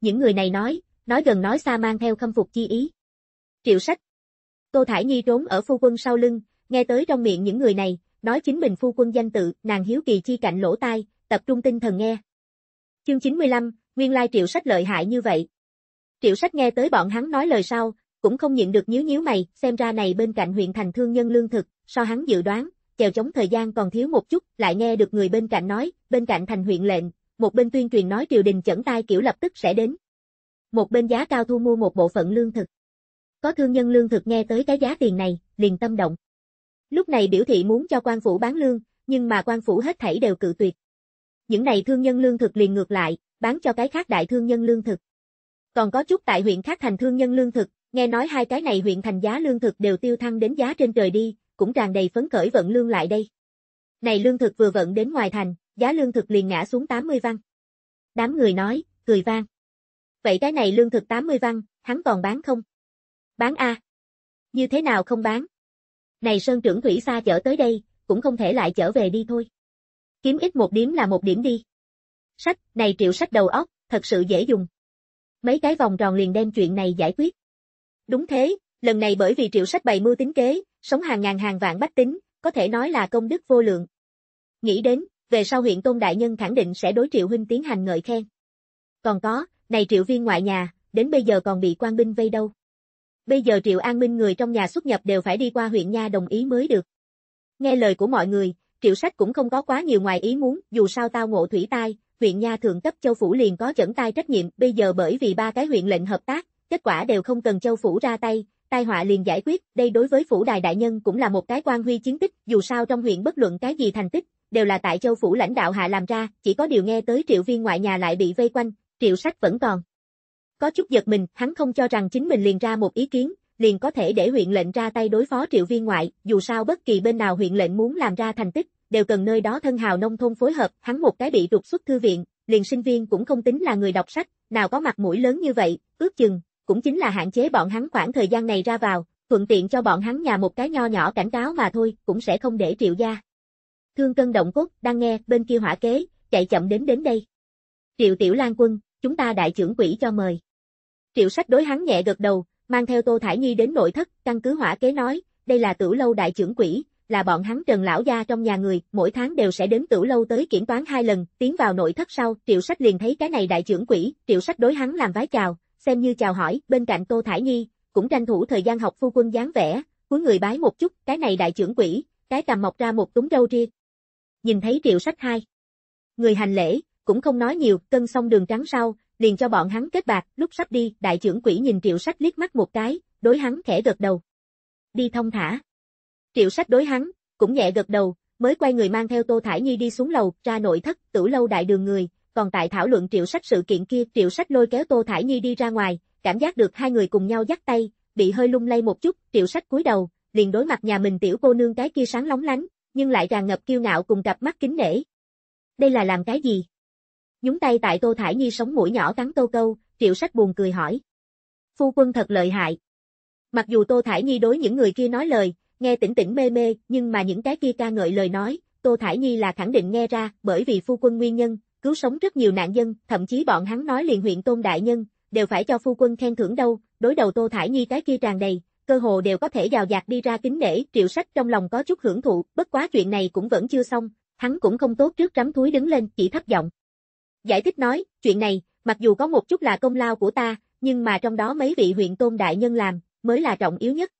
Những người này nói, nói gần nói xa mang theo khâm phục chi ý. Triệu sách. Tô Thải Nhi trốn ở phu quân sau lưng, nghe tới trong miệng những người này, nói chính mình phu quân danh tự, nàng hiếu kỳ chi cạnh lỗ tai, tập trung tinh thần nghe. Chương 95, nguyên lai triệu sách lợi hại như vậy. Triệu sách nghe tới bọn hắn nói lời sau, cũng không nhịn được nhíu nhíu mày, xem ra này bên cạnh huyện thành thương nhân lương thực, so hắn dự đoán, chèo chống thời gian còn thiếu một chút, lại nghe được người bên cạnh nói, bên cạnh thành huyện lệnh, một bên tuyên truyền nói triều đình chẩn tai kiểu lập tức sẽ đến, một bên giá cao thu mua một bộ phận lương thực. Có thương nhân lương thực nghe tới cái giá tiền này, liền tâm động. Lúc này biểu thị muốn cho quan phủ bán lương, nhưng mà quan phủ hết thảy đều cự tuyệt. Những này thương nhân lương thực liền ngược lại, bán cho cái khác đại thương nhân lương thực. Còn có chút tại huyện khác thành thương nhân lương thực, nghe nói hai cái này huyện thành giá lương thực đều tiêu thăng đến giá trên trời đi, cũng tràn đầy phấn khởi vận lương lại đây. Này lương thực vừa vận đến ngoài thành, giá lương thực liền ngã xuống 80 văn. Đám người nói, cười vang. Vậy cái này lương thực 80 văn, hắn còn bán không? Bán a. Như thế nào không bán? Này sơn trưởng thủy xa chở tới đây, cũng không thể lại trở về đi thôi. Kiếm ít một điểm là một điểm đi. Sách, này triệu sách đầu óc, thật sự dễ dùng. Mấy cái vòng tròn liền đem chuyện này giải quyết. Đúng thế, lần này bởi vì triệu sách bày mưu tính kế, sống hàng ngàn hàng vạn bách tính, có thể nói là công đức vô lượng. Nghĩ đến, về sau huyện Tôn Đại Nhân khẳng định sẽ đối triệu huynh tiến hành ngợi khen. Còn có, này triệu viên ngoại nhà, đến bây giờ còn bị quan binh vây đâu. Bây giờ triệu an minh người trong nhà xuất nhập đều phải đi qua huyện nha đồng ý mới được. Nghe lời của mọi người, triệu sách cũng không có quá nhiều ngoài ý muốn, dù sao tao ngộ thủy tai, huyện nha thượng cấp châu phủ liền có chẩn tai trách nhiệm, bây giờ bởi vì ba cái huyện lệnh hợp tác, kết quả đều không cần châu phủ ra tay, tai họa liền giải quyết, đây đối với phủ đài đại nhân cũng là một cái quan huy chiến tích, dù sao trong huyện bất luận cái gì thành tích, đều là tại châu phủ lãnh đạo hạ làm ra, chỉ có điều nghe tới triệu viên ngoại nhà lại bị vây quanh, triệu sách vẫn còn. Có chút giật mình, hắn không cho rằng chính mình liền ra một ý kiến, liền có thể để huyện lệnh ra tay đối phó triệu viên ngoại, dù sao bất kỳ bên nào huyện lệnh muốn làm ra thành tích, đều cần nơi đó thân hào nông thôn phối hợp, hắn một cái bị trục xuất thư viện, liền sinh viên cũng không tính là người đọc sách, nào có mặt mũi lớn như vậy, ước chừng, cũng chính là hạn chế bọn hắn khoảng thời gian này ra vào, thuận tiện cho bọn hắn nhà một cái nho nhỏ cảnh cáo mà thôi, cũng sẽ không để triệu gia. Thương cân động cốt, đang nghe, bên kia hỏa kế, chạy chậm đến đến đây. Triệu Tiểu Lan Quân, chúng ta đại trưởng quỹ cho mời. Triệu sách đối hắn nhẹ gật đầu, mang theo Tô Thải Nhi đến nội thất, căn cứ hỏa kế nói, đây là tử lâu đại trưởng quỹ, là bọn hắn trần lão gia trong nhà người, mỗi tháng đều sẽ đến tử lâu tới kiểm toán hai lần, tiến vào nội thất sau, triệu sách liền thấy cái này đại trưởng quỹ, triệu sách đối hắn làm vái chào, xem như chào hỏi, bên cạnh Tô Thải Nhi, cũng tranh thủ thời gian học phu quân dáng vẻ, cuối người bái một chút, cái này đại trưởng quỹ, cái cầm mọc ra một túng râu riêng. Nhìn thấy triệu sách hai. Người hành lễ, cũng không nói nhiều, cân xong đường trắng sau, liền cho bọn hắn kết bạc, lúc sắp đi, đại trưởng quỷ nhìn triệu sách liếc mắt một cái, đối hắn khẽ gật đầu. Đi thông thả. Triệu sách đối hắn, cũng nhẹ gật đầu, mới quay người mang theo Tô Thải Nhi đi xuống lầu, ra nội thất, tử lâu đại đường người, còn tại thảo luận triệu sách sự kiện kia, triệu sách lôi kéo Tô Thải Nhi đi ra ngoài, cảm giác được hai người cùng nhau dắt tay, bị hơi lung lay một chút, triệu sách cúi đầu, liền đối mặt nhà mình tiểu cô nương cái kia sáng lóng lánh, nhưng lại tràn ngập kiêu ngạo cùng cặp mắt kính nể. Đây là làm cái gì? Nhúng tay tại Tô Thải Nhi sống mũi nhỏ cắn câu câu, triệu sách buồn cười hỏi. Phu quân thật lợi hại. Mặc dù Tô Thải Nhi đối những người kia nói lời, nghe tỉnh tỉnh mê mê, nhưng mà những cái kia ca ngợi lời nói, Tô Thải Nhi là khẳng định nghe ra, bởi vì phu quân nguyên nhân, cứu sống rất nhiều nạn dân, thậm chí bọn hắn nói liền huyện tôn đại nhân, đều phải cho phu quân khen thưởng đâu, đối đầu Tô Thải Nhi cái kia tràn đầy, cơ hồ đều có thể dào dạt đi ra kính nể, triệu sách trong lòng có chút hưởng thụ, bất quá chuyện này cũng vẫn chưa xong, hắn cũng không tốt trước rắm thúi đứng lên, chỉ thấp giọng. Giải thích nói, chuyện này, mặc dù có một chút là công lao của ta, nhưng mà trong đó mấy vị huyện tôn đại nhân làm, mới là trọng yếu nhất.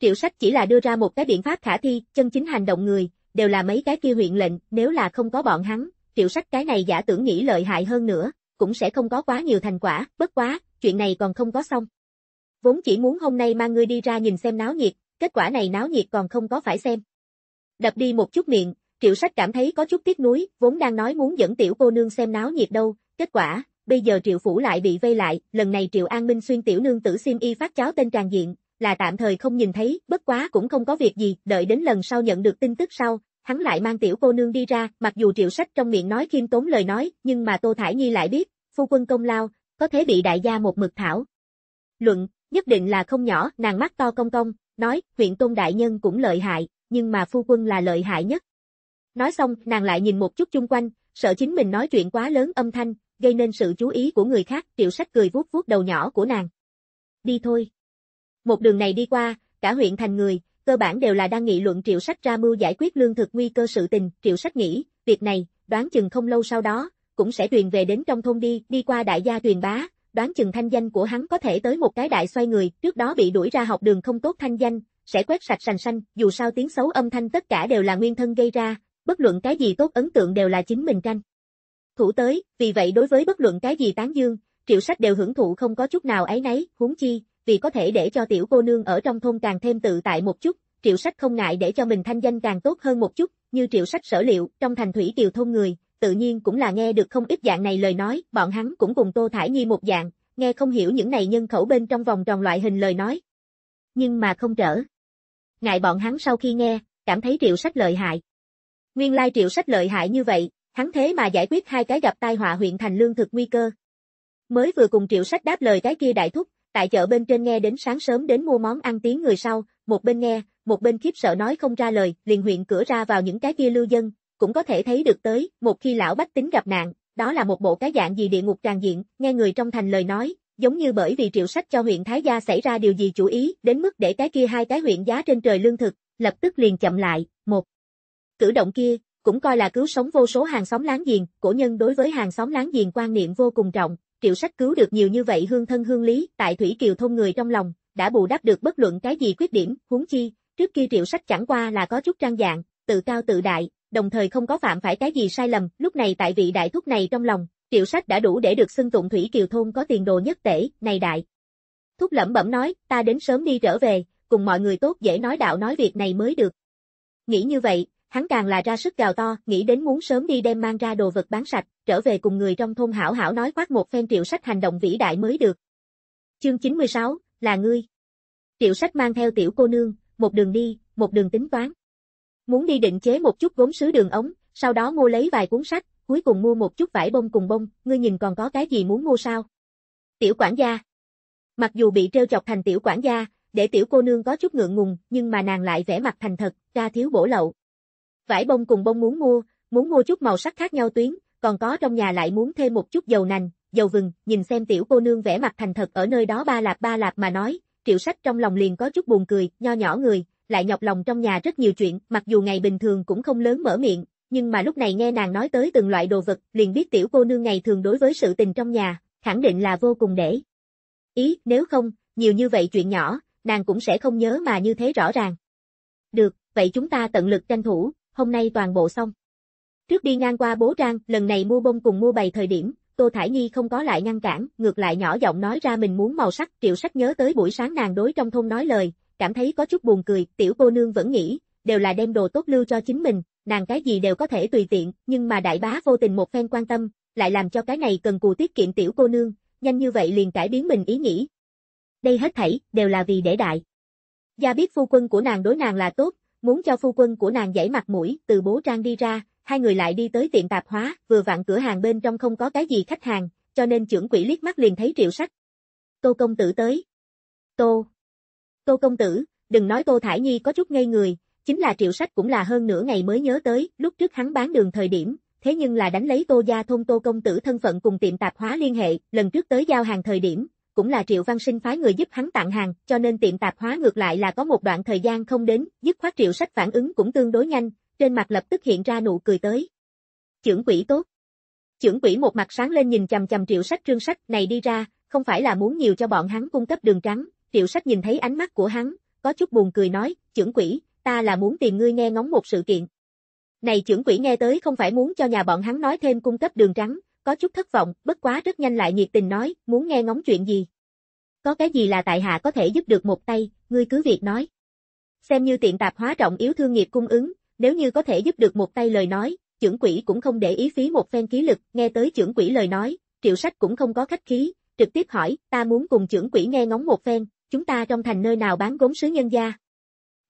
Triệu sách chỉ là đưa ra một cái biện pháp khả thi, chân chính hành động người, đều là mấy cái kia huyện lệnh, nếu là không có bọn hắn, triệu sách cái này giả tưởng nghĩ lợi hại hơn nữa, cũng sẽ không có quá nhiều thành quả, bất quá, chuyện này còn không có xong. Vốn chỉ muốn hôm nay mang ngươi đi ra nhìn xem náo nhiệt, kết quả này náo nhiệt còn không có phải xem. Đập đi một chút miệng, Triệu sách cảm thấy có chút tiếc nuối, vốn đang nói muốn dẫn tiểu cô nương xem náo nhiệt đâu, kết quả, bây giờ triệu phủ lại bị vây lại, lần này triệu an minh xuyên tiểu nương tử xin y phát cháo tên tràn diện, là tạm thời không nhìn thấy, bất quá cũng không có việc gì, đợi đến lần sau nhận được tin tức sau, hắn lại mang tiểu cô nương đi ra, mặc dù triệu sách trong miệng nói khiêm tốn lời nói, nhưng mà Tô Thải Nhi lại biết, phu quân công lao, có thể bị đại gia một mực thảo. Luận, nhất định là không nhỏ, nàng mắt to công công, nói, huyện tôn đại nhân cũng lợi hại, nhưng mà phu quân là lợi hại nhất. Nói xong, nàng lại nhìn một chút chung quanh, sợ chính mình nói chuyện quá lớn âm thanh, gây nên sự chú ý của người khác, triệu sách cười vuốt vuốt đầu nhỏ của nàng. Đi thôi. Một đường này đi qua, cả huyện thành người, cơ bản đều là đang nghị luận triệu sách ra mưu giải quyết lương thực nguy cơ sự tình, triệu sách nghĩ, việc này, đoán chừng không lâu sau đó, cũng sẽ truyền về đến trong thôn đi, đi qua đại gia truyền bá, đoán chừng thanh danh của hắn có thể tới một cái đại xoay người, trước đó bị đuổi ra học đường không tốt thanh danh, sẽ quét sạch sành xanh, dù sao tiếng xấu âm thanh tất cả đều là nguyên thân gây ra, bất luận cái gì tốt ấn tượng đều là chính mình tranh. Thủ tới, vì vậy đối với bất luận cái gì tán dương, triệu sách đều hưởng thụ không có chút nào ấy nấy, huống chi, vì có thể để cho tiểu cô nương ở trong thôn càng thêm tự tại một chút, triệu sách không ngại để cho mình thanh danh càng tốt hơn một chút, như triệu sách sở liệu, trong thành thủy kiều thôn người, tự nhiên cũng là nghe được không ít dạng này lời nói, bọn hắn cũng cùng Tô Thải Nhi một dạng, nghe không hiểu những này nhân khẩu bên trong vòng tròn loại hình lời nói. Nhưng mà không trở. Ngại bọn hắn sau khi nghe, cảm thấy triệu sách lợi hại, Nguyên lai triệu sách lợi hại như vậy, hắn thế mà giải quyết hai cái gặp tai họa huyện thành lương thực nguy cơ. Mới vừa cùng triệu sách đáp lời cái kia đại thúc, tại chợ bên trên nghe đến sáng sớm đến mua món ăn tiếng người sau, một bên nghe, một bên khiếp sợ nói không ra lời, liền huyện cửa ra vào những cái kia lưu dân, cũng có thể thấy được tới, một khi lão bách tính gặp nạn, đó là một bộ cái dạng gì địa ngục tràn diện, nghe người trong thành lời nói, giống như bởi vì triệu sách cho huyện Thái Gia xảy ra điều gì chủ ý, đến mức để cái kia hai cái huyện giá trên trời lương thực, lập tức liền chậm lại, một. Cử động kia, cũng coi là cứu sống vô số hàng xóm láng giềng, cổ nhân đối với hàng xóm láng giềng quan niệm vô cùng trọng, triệu sách cứu được nhiều như vậy hương thân hương lý, tại Thủy Kiều thôn người trong lòng, đã bù đắp được bất luận cái gì khuyết điểm, huống chi, trước kia triệu sách chẳng qua là có chút trang dạng, tự cao tự đại, đồng thời không có phạm phải cái gì sai lầm, lúc này tại vị đại thúc này trong lòng, triệu sách đã đủ để được xưng tụng Thủy Kiều thôn có tiền đồ nhất tể, này đại. Thúc lẩm bẩm nói, ta đến sớm đi trở về, cùng mọi người tốt dễ nói đạo nói việc này mới được. Nghĩ như vậy, hắn càng là ra sức gào to, nghĩ đến muốn sớm đi đem mang ra đồ vật bán sạch, trở về cùng người trong thôn hảo hảo nói khoác một phen triệu sách hành động vĩ đại mới được. Chương 96, là ngươi. Triệu sách mang theo tiểu cô nương, một đường đi, một đường tính toán. Muốn đi định chế một chút gốm sứ đường ống, sau đó mua lấy vài cuốn sách, cuối cùng mua một chút vải bông cùng bông, ngươi nhìn còn có cái gì muốn mua sao? Tiểu quản gia. Mặc dù bị trêu chọc thành tiểu quản gia, để tiểu cô nương có chút ngượng ngùng, nhưng mà nàng lại vẻ mặt thành thật, ra thiếu bổ lậu vải bông cùng bông muốn mua, muốn mua chút màu sắc khác nhau tuyến, còn có trong nhà lại muốn thêm một chút dầu nành, dầu vừng, nhìn xem tiểu cô nương vẽ mặt thành thật ở nơi đó ba lạp ba lạp mà nói, triệu sách trong lòng liền có chút buồn cười, nho nhỏ người, lại nhọc lòng trong nhà rất nhiều chuyện, mặc dù ngày bình thường cũng không lớn mở miệng, nhưng mà lúc này nghe nàng nói tới từng loại đồ vật, liền biết tiểu cô nương ngày thường đối với sự tình trong nhà, khẳng định là vô cùng để. Ý, nếu không, nhiều như vậy chuyện nhỏ, nàng cũng sẽ không nhớ mà như thế rõ ràng. Được, vậy chúng ta tận lực tranh thủ, hôm nay toàn bộ xong. Trước đi ngang qua bố trang, lần này mua bông cùng mua bày thời điểm, Tô Thải Nhi không có lại ngăn cản, ngược lại nhỏ giọng nói ra mình muốn màu sắc, triệu sách nhớ tới buổi sáng nàng đối trong thôn nói lời, cảm thấy có chút buồn cười, tiểu cô nương vẫn nghĩ, đều là đem đồ tốt lưu cho chính mình, nàng cái gì đều có thể tùy tiện, nhưng mà đại bá vô tình một phen quan tâm, lại làm cho cái này cần cù tiết kiệm tiểu cô nương, nhanh như vậy liền cải biến mình ý nghĩ. Đây hết thảy, đều là vì để đại. Gia biết phu quân của nàng đối nàng là tốt, muốn cho phu quân của nàng dãy mặt mũi, từ bố trang đi ra, hai người lại đi tới tiệm tạp hóa, vừa vặn cửa hàng bên trong không có cái gì khách hàng, cho nên trưởng quỹ liếc mắt liền thấy triệu sách. Tô công tử tới. Tô. Tô công tử, đừng nói Tô Thải Nhi có chút ngây người, chính là triệu sách cũng là hơn nửa ngày mới nhớ tới, lúc trước hắn bán đường thời điểm, thế nhưng là đánh lấy Tô gia thôn Tô công tử thân phận cùng tiệm tạp hóa liên hệ, lần trước tới giao hàng thời điểm, cũng là Triệu Văn Sinh phái người giúp hắn tặng hàng, cho nên tiệm tạp hóa ngược lại là có một đoạn thời gian không đến, dứt khoát Triệu Sách phản ứng cũng tương đối nhanh, trên mặt lập tức hiện ra nụ cười tới. trưởng quỹ tốt. trưởng quỹ một mặt sáng lên nhìn chầm chầm Triệu Sách trương sách này đi ra, không phải là muốn nhiều cho bọn hắn cung cấp đường trắng, Triệu Sách nhìn thấy ánh mắt của hắn, có chút buồn cười nói, trưởng quỹ, ta là muốn tìm ngươi nghe ngóng một sự kiện. Này trưởng quỹ nghe tới không phải muốn cho nhà bọn hắn nói thêm cung cấp đường trắng, có chút thất vọng, bất quá rất nhanh lại nhiệt tình nói, muốn nghe ngóng chuyện gì. Có cái gì là tại hạ có thể giúp được một tay, ngươi cứ việc nói. Xem như tiện tạp hóa trọng yếu thương nghiệp cung ứng, nếu như có thể giúp được một tay lời nói, trưởng quỹ cũng không để ý phí một phen ký lực, nghe tới trưởng quỹ lời nói, triệu sách cũng không có khách khí, trực tiếp hỏi, ta muốn cùng trưởng quỹ nghe ngóng một phen, chúng ta trong thành nơi nào bán gốm sứ nhân gia.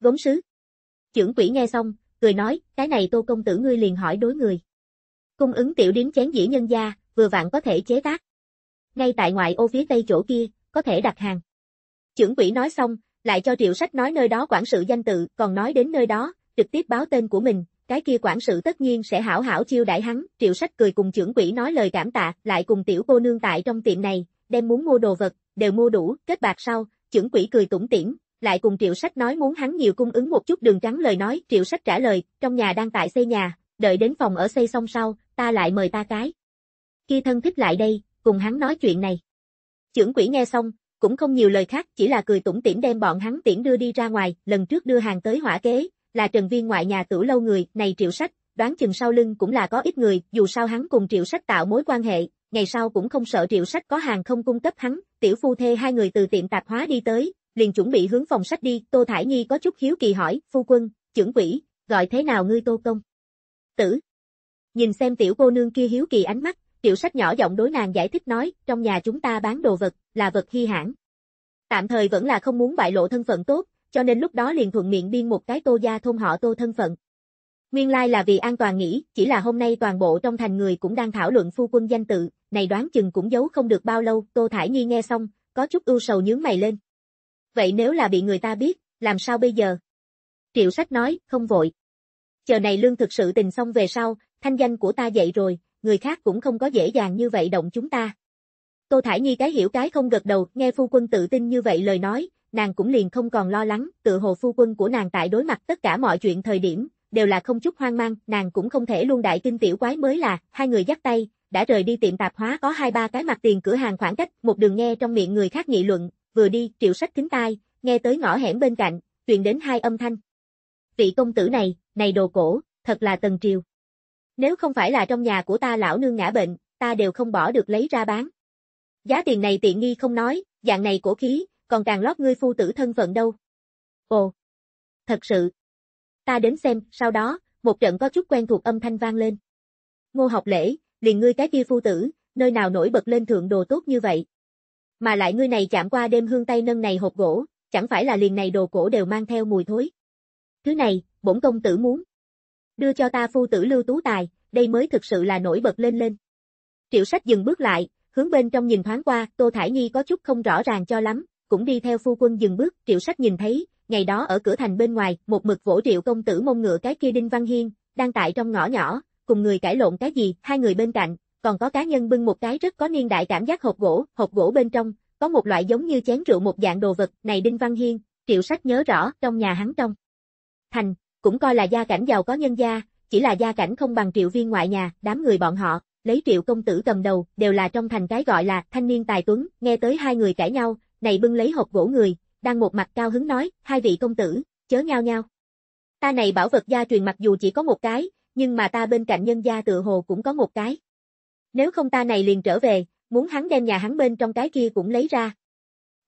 Gốm sứ. Trưởng quỹ nghe xong, cười nói, cái này tô công tử ngươi liền hỏi đối người. Cung ứng tiểu điếm chén dĩ nhân gia, vừa vặn có thể chế tác. Ngay tại ngoại ô phía tây chỗ kia, có thể đặt hàng. Chưởng quỹ nói xong, lại cho triệu sách nói nơi đó quản sự danh tự, còn nói đến nơi đó, trực tiếp báo tên của mình, cái kia quản sự tất nhiên sẽ hảo hảo chiêu đại hắn, triệu sách cười cùng trưởng quỹ nói lời cảm tạ, lại cùng tiểu cô nương tại trong tiệm này, đem muốn mua đồ vật, đều mua đủ, kết bạc sau, trưởng quỹ cười tủm tỉm, lại cùng triệu sách nói muốn hắn nhiều cung ứng một chút đường trắng lời nói, triệu sách trả lời, trong nhà đang tại xây nhà, đợi đến phòng ở xây xong sau, ta lại mời ta cái. Kia thân thích lại đây, cùng hắn nói chuyện này. Chưởng quỷ nghe xong, cũng không nhiều lời khác, chỉ là cười tủm tỉm đem bọn hắn tiễn đưa đi ra ngoài, lần trước đưa hàng tới hỏa kế, là Trần Viên ngoại nhà tử lâu người, này triệu sách, đoán chừng sau lưng cũng là có ít người, dù sao hắn cùng triệu sách tạo mối quan hệ, ngày sau cũng không sợ triệu sách có hàng không cung cấp hắn, tiểu phu thê hai người từ tiệm tạp hóa đi tới, liền chuẩn bị hướng phòng sách đi, Tô Thải Nhi có chút hiếu kỳ hỏi, phu quân, trưởng quỷ, gọi thế nào ngươi Tô Công? Tử, Nhìn xem tiểu cô nương kia hiếu kỳ ánh mắt, tiểu sách nhỏ giọng đối nàng giải thích nói, trong nhà chúng ta bán đồ vật, là vật hy hãng, Tạm thời vẫn là không muốn bại lộ thân phận tốt, cho nên lúc đó liền thuận miệng biên một cái tô gia thôn họ tô thân phận. Nguyên lai là vì an toàn nghĩ, chỉ là hôm nay toàn bộ trong thành người cũng đang thảo luận phu quân danh tự, này đoán chừng cũng giấu không được bao lâu, tô thải nhi nghe xong, có chút ưu sầu nhướng mày lên. Vậy nếu là bị người ta biết, làm sao bây giờ? Triệu sách nói, không vội. Chờ này lương thực sự tình xong về sau, thanh danh của ta dậy rồi, người khác cũng không có dễ dàng như vậy động chúng ta. Tô Thải Nhi cái hiểu cái không gật đầu, nghe phu quân tự tin như vậy lời nói, nàng cũng liền không còn lo lắng, tự hồ phu quân của nàng tại đối mặt tất cả mọi chuyện thời điểm, đều là không chút hoang mang, nàng cũng không thể luôn đại kinh tiểu quái mới là, hai người dắt tay, đã rời đi tiệm tạp hóa có hai ba cái mặt tiền cửa hàng khoảng cách, một đường nghe trong miệng người khác nghị luận, vừa đi, triệu sách kính tai, nghe tới ngõ hẻm bên cạnh, truyền đến hai âm thanh. Vị công tử này, này đồ cổ, thật là tần triều. Nếu không phải là trong nhà của ta lão nương ngã bệnh, ta đều không bỏ được lấy ra bán. Giá tiền này tiện nghi không nói, dạng này cổ khí, còn càng lót ngươi phu tử thân phận đâu. Ồ, thật sự. Ta đến xem, sau đó, một trận có chút quen thuộc âm thanh vang lên. Ngô học lễ, liền ngươi cái kia phu tử, nơi nào nổi bật lên thượng đồ tốt như vậy. Mà lại ngươi này chạm qua đêm hương tay nâng này hộp gỗ, chẳng phải là liền này đồ cổ đều mang theo mùi thối. Thứ này, bổn công tử muốn. Đưa cho ta phu tử lưu tú tài, đây mới thực sự là nổi bật lên lên. Triệu sách dừng bước lại, hướng bên trong nhìn thoáng qua, Tô Thải Nhi có chút không rõ ràng cho lắm, cũng đi theo phu quân dừng bước, triệu sách nhìn thấy, ngày đó ở cửa thành bên ngoài, một mực vỗ triệu công tử mông ngựa cái kia Đinh Văn Hiên, đang tại trong ngõ nhỏ, cùng người cãi lộn cái gì, hai người bên cạnh, còn có cá nhân bưng một cái rất có niên đại cảm giác hộp gỗ, hộp gỗ bên trong, có một loại giống như chén rượu một dạng đồ vật, này Đinh Văn Hiên, triệu sách nhớ rõ, trong nhà hắn trong. Thành, cũng coi là gia cảnh giàu có nhân gia, chỉ là gia cảnh không bằng triệu viên ngoại nhà, đám người bọn họ, lấy triệu công tử cầm đầu, đều là trong thành cái gọi là thanh niên tài tuấn, nghe tới hai người cãi nhau, này bưng lấy hộp gỗ người, đang một mặt cao hứng nói, hai vị công tử, chớ nhau nhau. Ta này bảo vật gia truyền mặc dù chỉ có một cái, nhưng mà ta bên cạnh nhân gia tự hồ cũng có một cái. Nếu không ta này liền trở về, muốn hắn đem nhà hắn bên trong cái kia cũng lấy ra.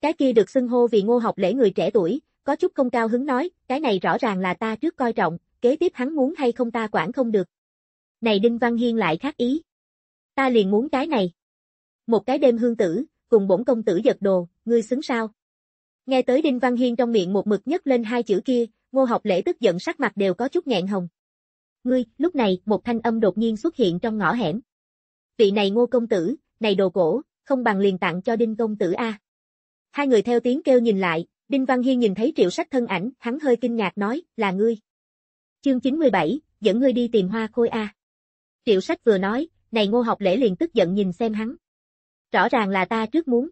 Cái kia được xưng hô vì ngô học lễ người trẻ tuổi, có chút không cao hứng nói, cái này rõ ràng là ta trước coi trọng, kế tiếp hắn muốn hay không ta quản không được. Này Đinh Văn Hiên lại khác ý. Ta liền muốn cái này. Một cái đêm hương tử, cùng bổn công tử giật đồ, ngươi xứng sao? Nghe tới Đinh Văn Hiên trong miệng một mực nhất lên hai chữ kia, ngô học lễ tức giận sắc mặt đều có chút nghẹn hồng. Ngươi, lúc này, một thanh âm đột nhiên xuất hiện trong ngõ hẻm. Vị này ngô công tử, này đồ cổ, không bằng liền tặng cho Đinh công tử A. Hai người theo tiếng kêu nhìn lại, Đinh Văn Hiên nhìn thấy triệu sách thân ảnh, hắn hơi kinh ngạc nói, là ngươi. Chương 97, dẫn ngươi đi tìm hoa khôi A. Triệu sách vừa nói, này ngô học lễ liền tức giận nhìn xem hắn. Rõ ràng là ta trước muốn.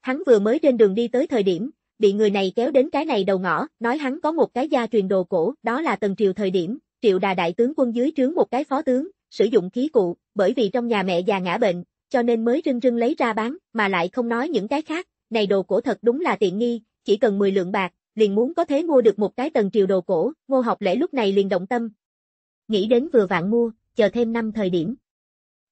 Hắn vừa mới trên đường đi tới thời điểm, bị người này kéo đến cái này đầu ngõ, nói hắn có một cái gia truyền đồ cổ, đó là tần triều thời điểm, triệu đà đại tướng quân dưới trướng một cái phó tướng, sử dụng khí cụ, bởi vì trong nhà mẹ già ngã bệnh, cho nên mới rưng rưng lấy ra bán, mà lại không nói những cái khác, này đồ cổ thật đúng là tiện nghi, chỉ cần 10 lượng bạc, liền muốn có thế mua được một cái tần triều đồ cổ, ngô học lễ lúc này liền động tâm. Nghĩ đến vừa vạn mua, chờ thêm năm thời điểm.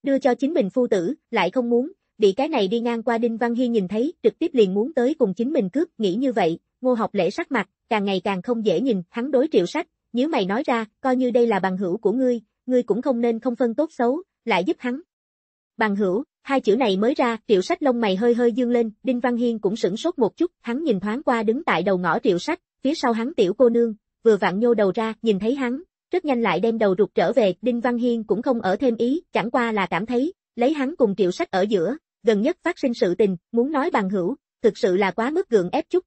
Đưa cho chính mình phu tử, lại không muốn, bị cái này đi ngang qua Đinh Văn Hi nhìn thấy, trực tiếp liền muốn tới cùng chính mình cướp, nghĩ như vậy, ngô học lễ sắc mặt, càng ngày càng không dễ nhìn, hắn đối triệu sách, nếu mày nói ra, coi như đây là bằng hữu của ngươi, ngươi cũng không nên không phân tốt xấu, lại giúp hắn. Bằng hữu, Hai chữ này mới ra, triệu sách lông mày hơi hơi dương lên, Đinh Văn Hiên cũng sửng sốt một chút, hắn nhìn thoáng qua đứng tại đầu ngõ triệu sách, phía sau hắn tiểu cô nương, vừa vặn nhô đầu ra, nhìn thấy hắn, rất nhanh lại đem đầu rụt trở về, Đinh Văn Hiên cũng không ở thêm ý, chẳng qua là cảm thấy, lấy hắn cùng triệu sách ở giữa, gần nhất phát sinh sự tình, muốn nói bằng hữu, thực sự là quá mức gượng ép chút.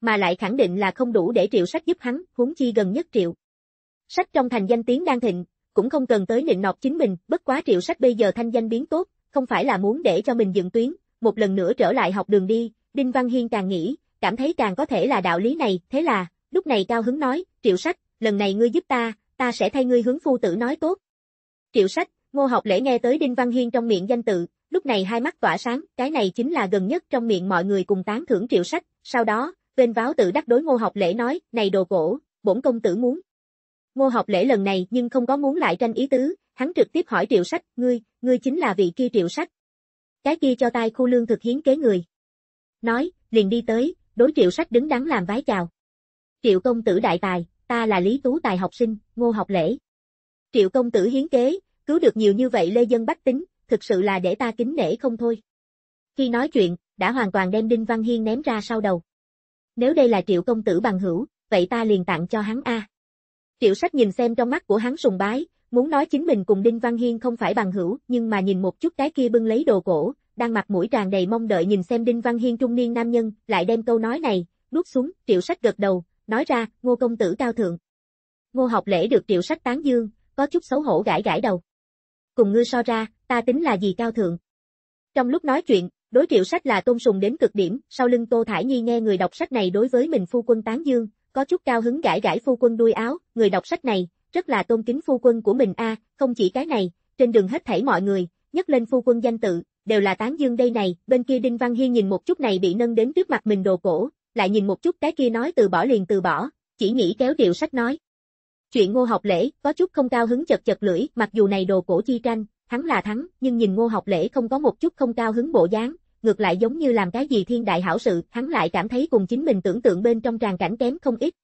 Mà lại khẳng định là không đủ để triệu sách giúp hắn, huống chi gần nhất triệu. Sách trong thành danh tiếng đang thịnh, cũng không cần tới nịnh nọt chính mình, bất quá triệu sách bây giờ thanh danh biến tốt, không phải là muốn để cho mình dựng tuyến, một lần nữa trở lại học đường đi, Đinh Văn Hiên càng nghĩ, cảm thấy càng có thể là đạo lý này, thế là, lúc này cao hứng nói, triệu sách, lần này ngươi giúp ta, ta sẽ thay ngươi hướng phu tử nói tốt. Triệu sách, ngô học lễ nghe tới Đinh Văn Hiên trong miệng danh tự, lúc này hai mắt tỏa sáng, cái này chính là gần nhất trong miệng mọi người cùng tán thưởng triệu sách, sau đó, bên váo tự đắc đối ngô học lễ nói, này đồ cổ, bổn công tử muốn. Ngô học lễ lần này nhưng không có muốn lại tranh ý tứ, hắn trực tiếp hỏi triệu sách, ngươi, ngươi chính là vị kia triệu sách. Cái kia cho tai khu lương thực hiến kế người. Nói, liền đi tới, đối triệu sách đứng đắn làm vái chào. Triệu công tử đại tài, ta là Lý Tú Tài học sinh, ngô học lễ. Triệu công tử hiến kế, cứu được nhiều như vậy lê dân bách tính, thực sự là để ta kính nể không thôi. Khi nói chuyện, đã hoàn toàn đem Đinh Văn Hiên ném ra sau đầu. Nếu đây là triệu công tử bằng hữu, vậy ta liền tặng cho hắn A. Triệu sách nhìn xem trong mắt của hắn sùng bái, muốn nói chính mình cùng Đinh Văn Hiên không phải bằng hữu, nhưng mà nhìn một chút cái kia bưng lấy đồ cổ, đang mặt mũi tràn đầy mong đợi nhìn xem Đinh Văn Hiên trung niên nam nhân, lại đem câu nói này, nuốt xuống, triệu sách gật đầu, nói ra, ngô công tử cao thượng. Ngô học lễ được triệu sách tán dương, có chút xấu hổ gãi gãi đầu. Cùng ngươi so ra, ta tính là gì cao thượng. Trong lúc nói chuyện, đối triệu sách là tôn sùng đến cực điểm, sau lưng Tô Thải Nhi nghe người đọc sách này đối với mình phu quân tán dương, có chút cao hứng gãi gãi phu quân đuôi áo, người đọc sách này, rất là tôn kính phu quân của mình a, không chỉ cái này, trên đường hết thảy mọi người, nhắc lên phu quân danh tự, đều là tán dương đây này, bên kia Đinh Văn Hiên nhìn một chút này bị nâng đến trước mặt mình đồ cổ, lại nhìn một chút cái kia nói từ bỏ liền từ bỏ, chỉ nghĩ kéo điệu sách nói. Chuyện Ngô Học Lễ có chút không cao hứng chật chật lưỡi, mặc dù này đồ cổ chi tranh, thắng là thắng, nhưng nhìn Ngô Học Lễ không có một chút không cao hứng bộ dáng, ngược lại giống như làm cái gì thiên đại hảo sự, hắn lại cảm thấy cùng chính mình tưởng tượng bên trong tràn cảnh kém không ít.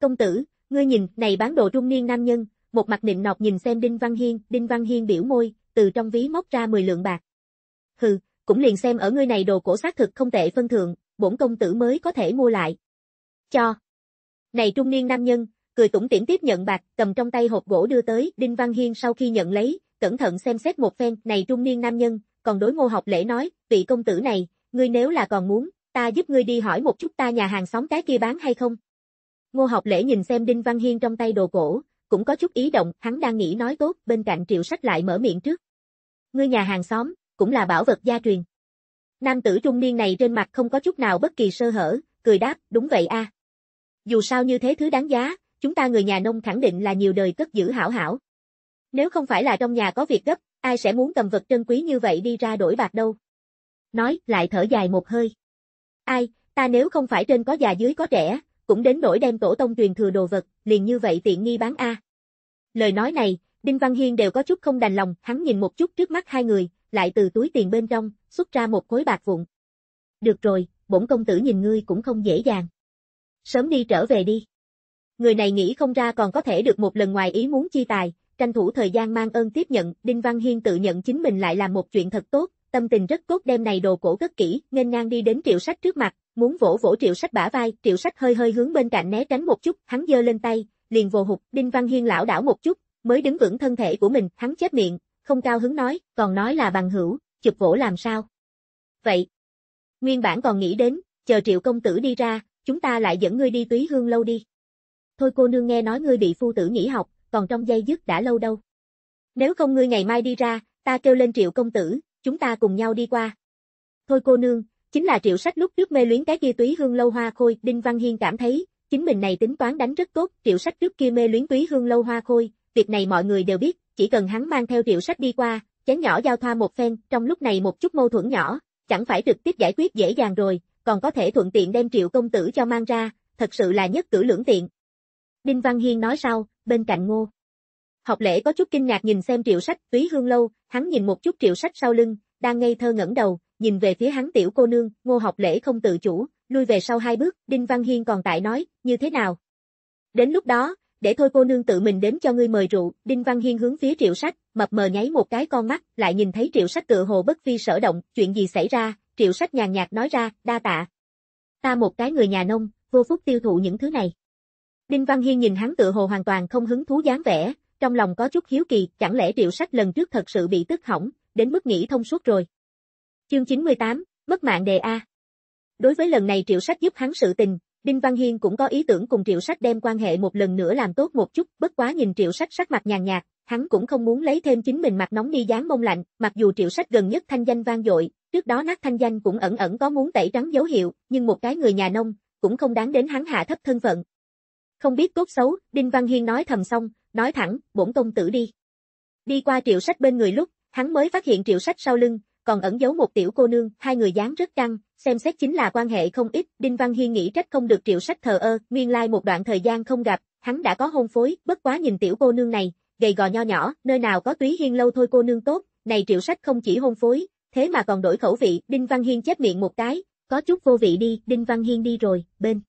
Công tử, Ngươi nhìn, này bán đồ trung niên nam nhân, một mặt nịnh nọt nhìn xem Đinh Văn Hiên, Đinh Văn Hiên biểu môi, từ trong ví móc ra 10 lượng bạc. Hừ, cũng liền xem ở ngươi này đồ cổ xác thực không tệ phân thượng, bổn công tử mới có thể mua lại. Cho. Này trung niên nam nhân, cười tủm tỉm tiếp nhận bạc, cầm trong tay hộp gỗ đưa tới, Đinh Văn Hiên sau khi nhận lấy, cẩn thận xem xét một phen, này trung niên nam nhân, còn đối Ngô Học Lễ nói, vị công tử này, ngươi nếu là còn muốn, ta giúp ngươi đi hỏi một chút ta nhà hàng xóm cái kia bán hay không? Ngô học lễ nhìn xem Đinh Văn Hiên trong tay đồ cổ, cũng có chút ý động, hắn đang nghĩ nói tốt, bên cạnh triệu sách lại mở miệng trước. Ngươi nhà hàng xóm, cũng là bảo vật gia truyền. Nam tử trung niên này trên mặt không có chút nào bất kỳ sơ hở, cười đáp, đúng vậy a. Dù sao như thế thứ đáng giá, chúng ta người nhà nông khẳng định là nhiều đời cất giữ hảo hảo. Nếu không phải là trong nhà có việc gấp, ai sẽ muốn cầm vật trân quý như vậy đi ra đổi bạc đâu. Nói, lại thở dài một hơi. Ai, ta nếu không phải trên có già dưới có trẻ, cũng đến nỗi đem tổ tông truyền thừa đồ vật, liền như vậy tiện nghi bán A. Lời nói này, Đinh Văn Hiên đều có chút không đành lòng, hắn nhìn một chút trước mắt hai người, lại từ túi tiền bên trong, xuất ra một khối bạc vụn. Được rồi, bổn công tử nhìn ngươi cũng không dễ dàng. Sớm đi trở về đi. Người này nghĩ không ra còn có thể được một lần ngoài ý muốn chi tài, tranh thủ thời gian mang ơn tiếp nhận, Đinh Văn Hiên tự nhận chính mình lại là một chuyện thật tốt, tâm tình rất tốt đem này đồ cổ cất kỹ, nên ngang đi đến triệu sách trước mặt, muốn vỗ vỗ triệu sách bả vai, triệu sách hơi hơi hướng bên cạnh né tránh một chút, hắn giơ lên tay, liền vồ hụt, Đinh Văn Hiên lão đảo một chút, mới đứng vững thân thể của mình, hắn chết miệng, không cao hứng nói, còn nói là bằng hữu, chụp vỗ làm sao. Vậy, nguyên bản còn nghĩ đến, chờ triệu công tử đi ra, chúng ta lại dẫn ngươi đi túy hương lâu đi. Thôi cô nương nghe nói ngươi bị phu tử nghỉ học, còn trong dây dứt đã lâu đâu. Nếu không ngươi ngày mai đi ra, ta kêu lên triệu công tử, chúng ta cùng nhau đi qua. Thôi cô nương, chính là triệu sách lúc trước mê luyến cái kia túy hương lâu hoa khôi, Đinh Văn Hiên cảm thấy, chính mình này tính toán đánh rất tốt, triệu sách trước kia mê luyến túy hương lâu hoa khôi, việc này mọi người đều biết, chỉ cần hắn mang theo triệu sách đi qua, chén nhỏ giao thoa một phen, trong lúc này một chút mâu thuẫn nhỏ, chẳng phải trực tiếp giải quyết dễ dàng rồi, còn có thể thuận tiện đem triệu công tử cho mang ra, thật sự là nhất cử lưỡng tiện. Đinh Văn Hiên nói sau, bên cạnh ngô. Học lễ có chút kinh ngạc nhìn xem triệu sách túy hương lâu, Hắn nhìn một chút triệu sách sau lưng, đang ngây thơ ngẩng đầu, nhìn về phía hắn tiểu cô nương, ngô học lễ không tự chủ, lui về sau hai bước, Đinh Văn Hiên còn tại nói, như thế nào? Đến lúc đó, để thôi cô nương tự mình đến cho ngươi mời rượu, Đinh Văn Hiên hướng phía triệu sách, mập mờ nháy một cái con mắt, lại nhìn thấy triệu sách tự hồ bất vi sở động, chuyện gì xảy ra, triệu sách nhàn nhạt nói ra, đa tạ. Ta một cái người nhà nông, vô phúc tiêu thụ những thứ này. Đinh Văn Hiên nhìn hắn tự hồ hoàn toàn không hứng thú dáng vẻ, trong lòng có chút hiếu kỳ, chẳng lẽ triệu sách lần trước thật sự bị tức hỏng, đến mức nghĩ thông suốt rồi. Chương 98, mất mạng đề A. Đối với lần này triệu sách giúp hắn sự tình, Đinh Văn Hiên cũng có ý tưởng cùng triệu sách đem quan hệ một lần nữa làm tốt một chút, bất quá nhìn triệu sách sắc mặt nhàn nhạt, hắn cũng không muốn lấy thêm chính mình mặt nóng đi dáng mông lạnh, mặc dù triệu sách gần nhất thanh danh vang dội, trước đó nát thanh danh cũng ẩn ẩn có muốn tẩy trắng dấu hiệu, nhưng một cái người nhà nông, cũng không đáng đến hắn hạ thấp thân phận. Không biết tốt xấu, Đinh Văn Hiên nói thầm xong, nói thẳng, bổn công tử đi. Đi qua triệu sách bên người lúc, hắn mới phát hiện triệu sách sau lưng, còn ẩn giấu một tiểu cô nương, hai người dáng rất căng, xem xét chính là quan hệ không ít, Đinh Văn Hiên nghĩ trách không được triệu sách thờ ơ, nguyên lai like một đoạn thời gian không gặp, hắn đã có hôn phối, bất quá nhìn tiểu cô nương này, gầy gò nho nhỏ, nơi nào có túy hiên lâu thôi cô nương tốt, này triệu sách không chỉ hôn phối, thế mà còn đổi khẩu vị, Đinh Văn Hiên chép miệng một cái, có chút vô vị đi, Đinh Văn Hiên đi rồi, bên.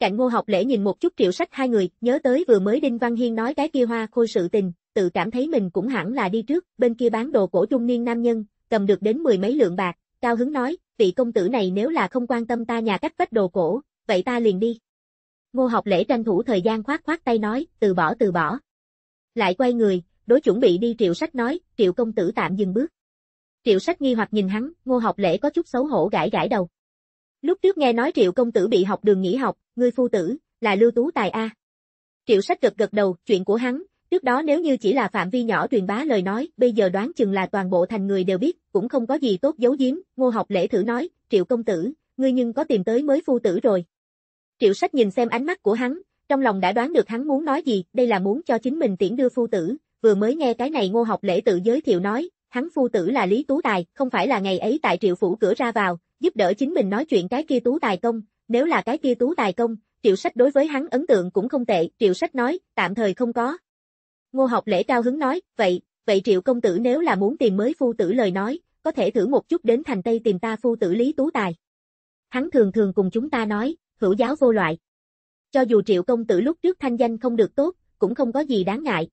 Cạnh ngô học lễ nhìn một chút triệu sách hai người, nhớ tới vừa mới Đinh Văn Hiên nói cái kia hoa khôi sự tình, tự cảm thấy mình cũng hẳn là đi trước, bên kia bán đồ cổ trung niên nam nhân, cầm được đến mười mấy lượng bạc, cao hứng nói, vị công tử này nếu là không quan tâm ta nhà cách vách đồ cổ, vậy ta liền đi. Ngô học lễ tranh thủ thời gian khoát khoát tay nói, từ bỏ từ bỏ. Lại quay người, đối chuẩn bị đi triệu sách nói, triệu công tử tạm dừng bước. Triệu sách nghi hoặc nhìn hắn, ngô học lễ có chút xấu hổ gãi gãi đầu. Lúc trước nghe nói Triệu công tử bị học đường nghỉ học, ngươi phu tử, là lưu tú tài A. Triệu sách gật gật đầu, chuyện của hắn, trước đó nếu như chỉ là phạm vi nhỏ truyền bá lời nói, bây giờ đoán chừng là toàn bộ thành người đều biết, cũng không có gì tốt giấu giếm, ngô học lễ thử nói, Triệu công tử, ngươi nhưng có tìm tới mới phu tử rồi. Triệu sách nhìn xem ánh mắt của hắn, trong lòng đã đoán được hắn muốn nói gì, đây là muốn cho chính mình tiễn đưa phu tử, vừa mới nghe cái này ngô học lễ tự giới thiệu nói, hắn phu tử là Lý Tú Tài, không phải là ngày ấy tại triệu phủ cửa ra vào, giúp đỡ chính mình nói chuyện cái kia tú tài công, nếu là cái kia tú tài công, triệu sách đối với hắn ấn tượng cũng không tệ, triệu sách nói, tạm thời không có. Ngô học lễ cao hứng nói, vậy, vậy triệu công tử nếu là muốn tìm mới phu tử lời nói, có thể thử một chút đến thành Tây tìm ta phu tử lý tú tài. Hắn thường thường cùng chúng ta nói, hữu giáo vô loại. Cho dù triệu công tử lúc trước thanh danh không được tốt, cũng không có gì đáng ngại.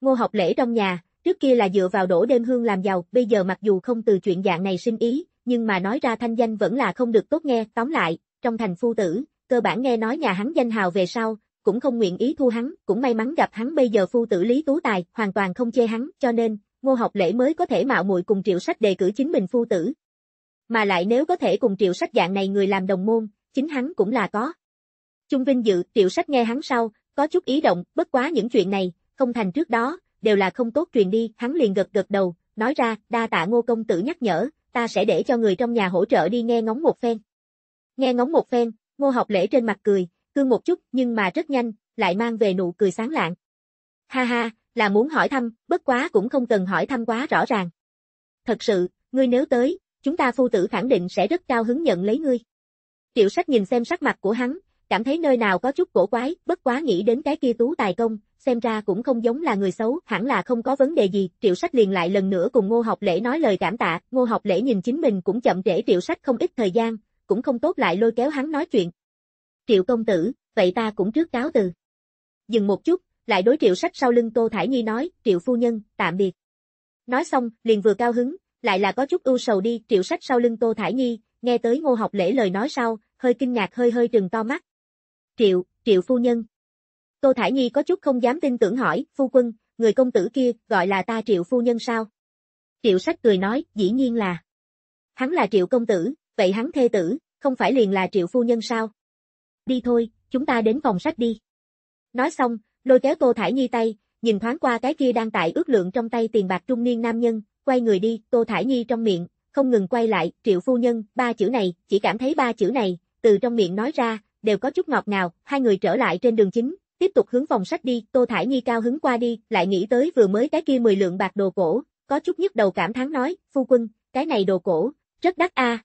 Ngô học lễ trong nhà, trước kia là dựa vào đổ đêm hương làm giàu, bây giờ mặc dù không từ chuyện dạng này sinh ý, nhưng mà nói ra thanh danh vẫn là không được tốt nghe, tóm lại, trong thành phu tử, cơ bản nghe nói nhà hắn danh hào về sau, cũng không nguyện ý thu hắn, cũng may mắn gặp hắn bây giờ phu tử Lý Tú Tài, hoàn toàn không chê hắn, cho nên, Ngô Học Lễ mới có thể mạo muội cùng Triệu Sách đề cử chính mình phu tử. Mà lại nếu có thể cùng Triệu Sách dạng này người làm đồng môn, chính hắn cũng là có. Trung Vinh dự, Triệu Sách nghe hắn sau, có chút ý động, bất quá những chuyện này, không thành trước đó, đều là không tốt truyền đi, hắn liền gật gật đầu, nói ra, đa tạ Ngô công tử nhắc nhở, ta sẽ để cho người trong nhà hỗ trợ đi nghe ngóng một phen. Nghe ngóng một phen, ngô học lễ trên mặt cười, cương một chút nhưng mà rất nhanh, lại mang về nụ cười sáng lạng. Ha ha, là muốn hỏi thăm, bất quá cũng không cần hỏi thăm quá rõ ràng. Thật sự, ngươi nếu tới, chúng ta phu tử khẳng định sẽ rất cao hứng nhận lấy ngươi. Triệu sách nhìn xem sắc mặt của hắn, cảm thấy nơi nào có chút cổ quái, bất quá nghĩ đến cái kia tú tài công, xem ra cũng không giống là người xấu, hẳn là không có vấn đề gì, triệu sách liền lại lần nữa cùng ngô học lễ nói lời cảm tạ, ngô học lễ nhìn chính mình cũng chậm trễ triệu sách không ít thời gian, cũng không tốt lại lôi kéo hắn nói chuyện. Triệu công tử, vậy ta cũng trước cáo từ. Dừng một chút, lại đối triệu sách sau lưng Tô Thải Nhi nói, triệu phu nhân, tạm biệt. Nói xong, liền vừa cao hứng, lại là có chút ưu sầu đi, triệu sách sau lưng Tô Thải Nhi, nghe tới ngô học lễ lời nói sau, hơi kinh ngạc hơi hơi trừng to mắt. Triệu, Triệu phu nhân. Tô Thải Nhi có chút không dám tin tưởng hỏi, phu quân, người công tử kia gọi là ta Triệu phu nhân sao? Triệu sách cười nói, dĩ nhiên là. Hắn là Triệu công tử, vậy hắn thê tử, không phải liền là Triệu phu nhân sao? Đi thôi, chúng ta đến phòng sách đi. Nói xong, lôi kéo Tô Thải Nhi tay, nhìn thoáng qua cái kia đang tại ước lượng trong tay tiền bạc trung niên nam nhân, quay người đi, Tô Thải Nhi trong miệng, không ngừng quay lại, Triệu phu nhân, ba chữ này, chỉ cảm thấy ba chữ này, từ trong miệng nói ra, đều có chút ngọt ngào, hai người trở lại trên đường chính, tiếp tục hướng phòng sách đi, Tô Thải Nhi cao hứng qua đi, lại nghĩ tới vừa mới cái kia 10 lượng bạc đồ cổ, có chút nhức đầu cảm thán nói, phu quân, cái này đồ cổ, rất đắt a.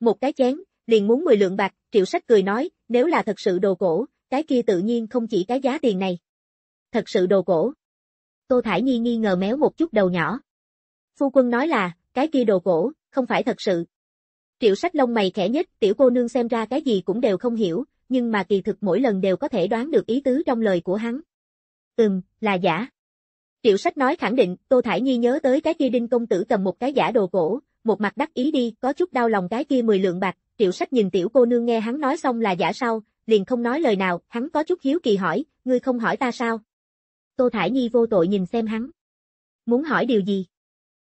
Một cái chén, liền muốn 10 lượng bạc, triệu sách cười nói, nếu là thật sự đồ cổ, cái kia tự nhiên không chỉ cái giá tiền này. Thật sự đồ cổ. Tô Thải Nhi nghi ngờ méo một chút đầu nhỏ. Phu quân nói là, cái kia đồ cổ, không phải thật sự, Triệu sách lông mày khẽ nhất, tiểu cô nương xem ra cái gì cũng đều không hiểu, nhưng mà kỳ thực mỗi lần đều có thể đoán được ý tứ trong lời của hắn. Ừm, là giả. Triệu sách nói khẳng định, Tô Thải Nhi nhớ tới cái kia đinh công tử cầm một cái giả đồ cổ, một mặt đắc ý đi, có chút đau lòng cái kia mười lượng bạc, triệu sách nhìn tiểu cô nương nghe hắn nói xong là giả sau, liền không nói lời nào, hắn có chút hiếu kỳ hỏi, ngươi không hỏi ta sao? Tô Thải Nhi vô tội nhìn xem hắn. Muốn hỏi điều gì?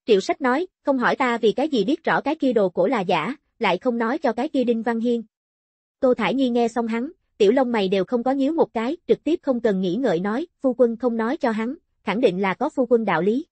Triệu sách nói, không hỏi ta vì cái gì biết rõ cái kia đồ cổ là giả, lại không nói cho cái kia Đinh Văn Hiên. Tô Thải Nhi nghe xong hắn, tiểu lông mày đều không có nhíu một cái, trực tiếp không cần nghĩ ngợi nói, phu quân không nói cho hắn, khẳng định là có phu quân đạo lý.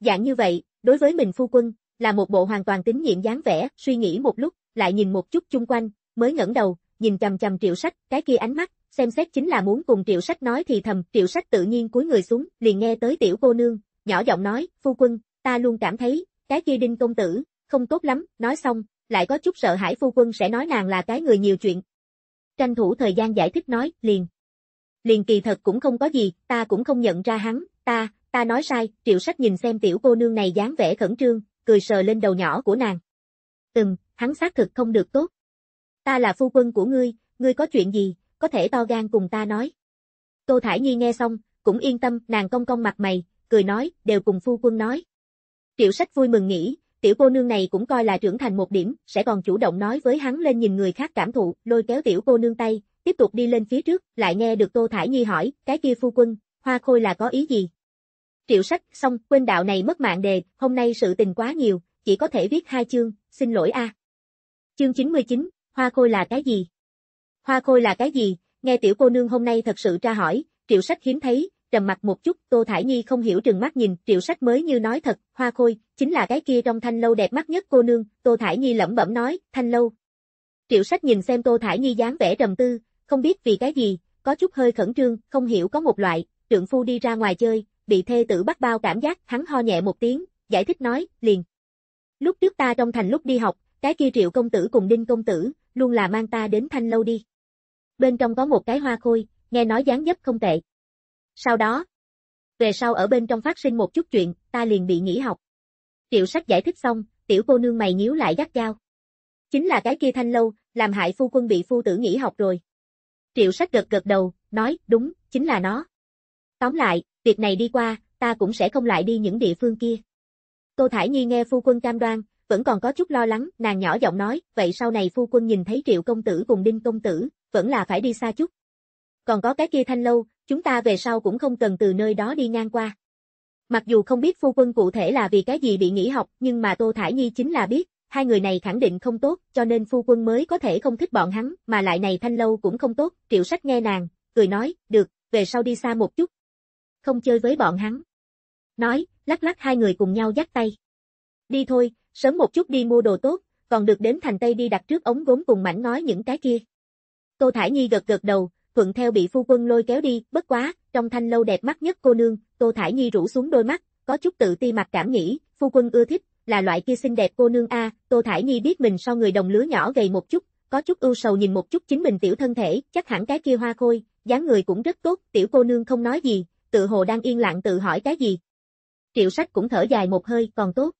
Dạng như vậy, đối với mình phu quân, là một bộ hoàn toàn tín nhiệm dáng vẻ, suy nghĩ một lúc, lại nhìn một chút chung quanh, mới ngẩng đầu, nhìn chầm chầm triệu sách, cái kia ánh mắt, xem xét chính là muốn cùng triệu sách nói thì thầm, triệu sách tự nhiên cúi người xuống, liền nghe tới tiểu cô nương, nhỏ giọng nói, phu quân, ta luôn cảm thấy, cái kia đinh công tử, không tốt lắm, nói xong, lại có chút sợ hãi phu quân sẽ nói nàng là cái người nhiều chuyện. Tranh thủ thời gian giải thích nói, liền. Liền kỳ thật cũng không có gì, ta cũng không nhận ra hắn, ta, ta nói sai, triệu sách nhìn xem tiểu cô nương này dáng vẻ khẩn trương, cười sờ lên đầu nhỏ của nàng. Ừm, hắn xác thực không được tốt. Ta là phu quân của ngươi, ngươi có chuyện gì, có thể to gan cùng ta nói. Tô Thải Nhi nghe xong, cũng yên tâm, nàng cong cong mặt mày, cười nói, đều cùng phu quân nói. Triệu sách vui mừng nghĩ, tiểu cô nương này cũng coi là trưởng thành một điểm, sẽ còn chủ động nói với hắn lên nhìn người khác cảm thụ, lôi kéo tiểu cô nương tay, tiếp tục đi lên phía trước, lại nghe được Tô Thải Nhi hỏi, cái kia phu quân, hoa khôi là có ý gì? Triệu sách, xong, quên đạo này mất mạng đề, hôm nay sự tình quá nhiều, chỉ có thể viết hai chương, xin lỗi a. À. Chương 99, hoa khôi là cái gì? Hoa khôi là cái gì? Nghe tiểu cô nương hôm nay thật sự tra hỏi, triệu sách hiếm thấy, trầm mặt một chút, Tô Thải Nhi không hiểu trừng mắt nhìn, triệu sách mới như nói thật, hoa khôi, chính là cái kia trong thanh lâu đẹp mắt nhất cô nương, Tô Thải Nhi lẩm bẩm nói, thanh lâu. Triệu sách nhìn xem Tô Thải Nhi dáng vẻ trầm tư, không biết vì cái gì, có chút hơi khẩn trương, không hiểu có một loại, trượng phu đi ra ngoài chơi, bị thê tử bắt bao cảm giác, hắn ho nhẹ một tiếng, giải thích nói, liền. Lúc trước ta trong thành lúc đi học, cái kia triệu công tử cùng đinh công tử, luôn là mang ta đến thanh lâu đi. Bên trong có một cái hoa khôi, nghe nói dáng dấp không tệ. Sau đó, về sau ở bên trong phát sinh một chút chuyện, ta liền bị nghỉ học. Triệu sắc giải thích xong, tiểu cô nương mày nhíu lại gắt gao. Chính là cái kia thanh lâu, làm hại phu quân bị phu tử nghỉ học rồi. Triệu sắc gật gật đầu, nói, đúng, chính là nó. Tóm lại, việc này đi qua, ta cũng sẽ không lại đi những địa phương kia. Tô Thải Nhi nghe phu quân cam đoan, vẫn còn có chút lo lắng, nàng nhỏ giọng nói, vậy sau này phu quân nhìn thấy triệu công tử cùng đinh công tử, vẫn là phải đi xa chút. Còn có cái kia thanh lâu, chúng ta về sau cũng không cần từ nơi đó đi ngang qua. Mặc dù không biết phu quân cụ thể là vì cái gì bị nghỉ học, nhưng mà Tô Thải Nhi chính là biết, hai người này khẳng định không tốt, cho nên phu quân mới có thể không thích bọn hắn, mà lại này thanh lâu cũng không tốt, triệu sách nghe nàng, cười nói, được, về sau đi xa một chút. Không chơi với bọn hắn. Nói, lắc lắc hai người cùng nhau dắt tay. Đi thôi, sớm một chút đi mua đồ tốt, còn được đến thành Tây đi đặt trước ống gốm cùng mảnh nói những cái kia. Tô Thải Nhi gật gật đầu, thuận theo bị phu quân lôi kéo đi, bất quá, trong thanh lâu đẹp mắt nhất cô nương, Tô Thải Nhi rũ xuống đôi mắt, có chút tự ti mặt cảm nghĩ, phu quân ưa thích, là loại kia xinh đẹp cô nương a, Tô Thải Nhi biết mình so người đồng lứa nhỏ gầy một chút, có chút ưu sầu nhìn một chút chính mình tiểu thân thể, chắc hẳn cái kia hoa khôi, dáng người cũng rất tốt, tiểu cô nương không nói gì, tự hồ đang yên lặng tự hỏi cái gì. Triệu Sách cũng thở dài một hơi, còn tốt.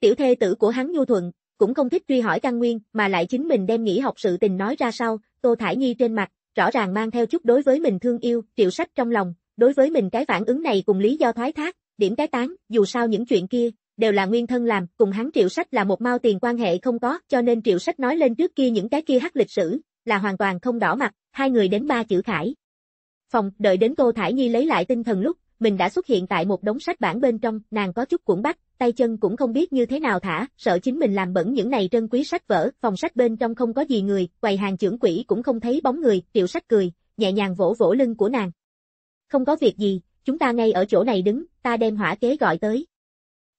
Tiểu thê tử của hắn nhu thuận, cũng không thích truy hỏi căn nguyên, mà lại chính mình đem nghĩ học sự tình nói ra sau, Tô Thải Nhi trên mặt, rõ ràng mang theo chút đối với mình thương yêu, triệu sách trong lòng, đối với mình cái phản ứng này cùng lý do thoái thác, điểm cái tán, dù sao những chuyện kia, đều là nguyên thân làm, cùng hắn triệu sách là một mao tiền quan hệ không có, cho nên triệu sách nói lên trước kia những cái kia hắc lịch sử, là hoàn toàn không đỏ mặt, hai người đến ba chữ khải. Phòng, đợi đến cô Thải Nhi lấy lại tinh thần lúc, mình đã xuất hiện tại một đống sách bản bên trong, nàng có chút cuộn bách, tay chân cũng không biết như thế nào thả, sợ chính mình làm bẩn những này trân quý sách vở, phòng sách bên trong không có gì người, quầy hàng trưởng quỹ cũng không thấy bóng người, tiểu sách cười, nhẹ nhàng vỗ vỗ lưng của nàng. Không có việc gì, chúng ta ngay ở chỗ này đứng, ta đem hỏa kế gọi tới.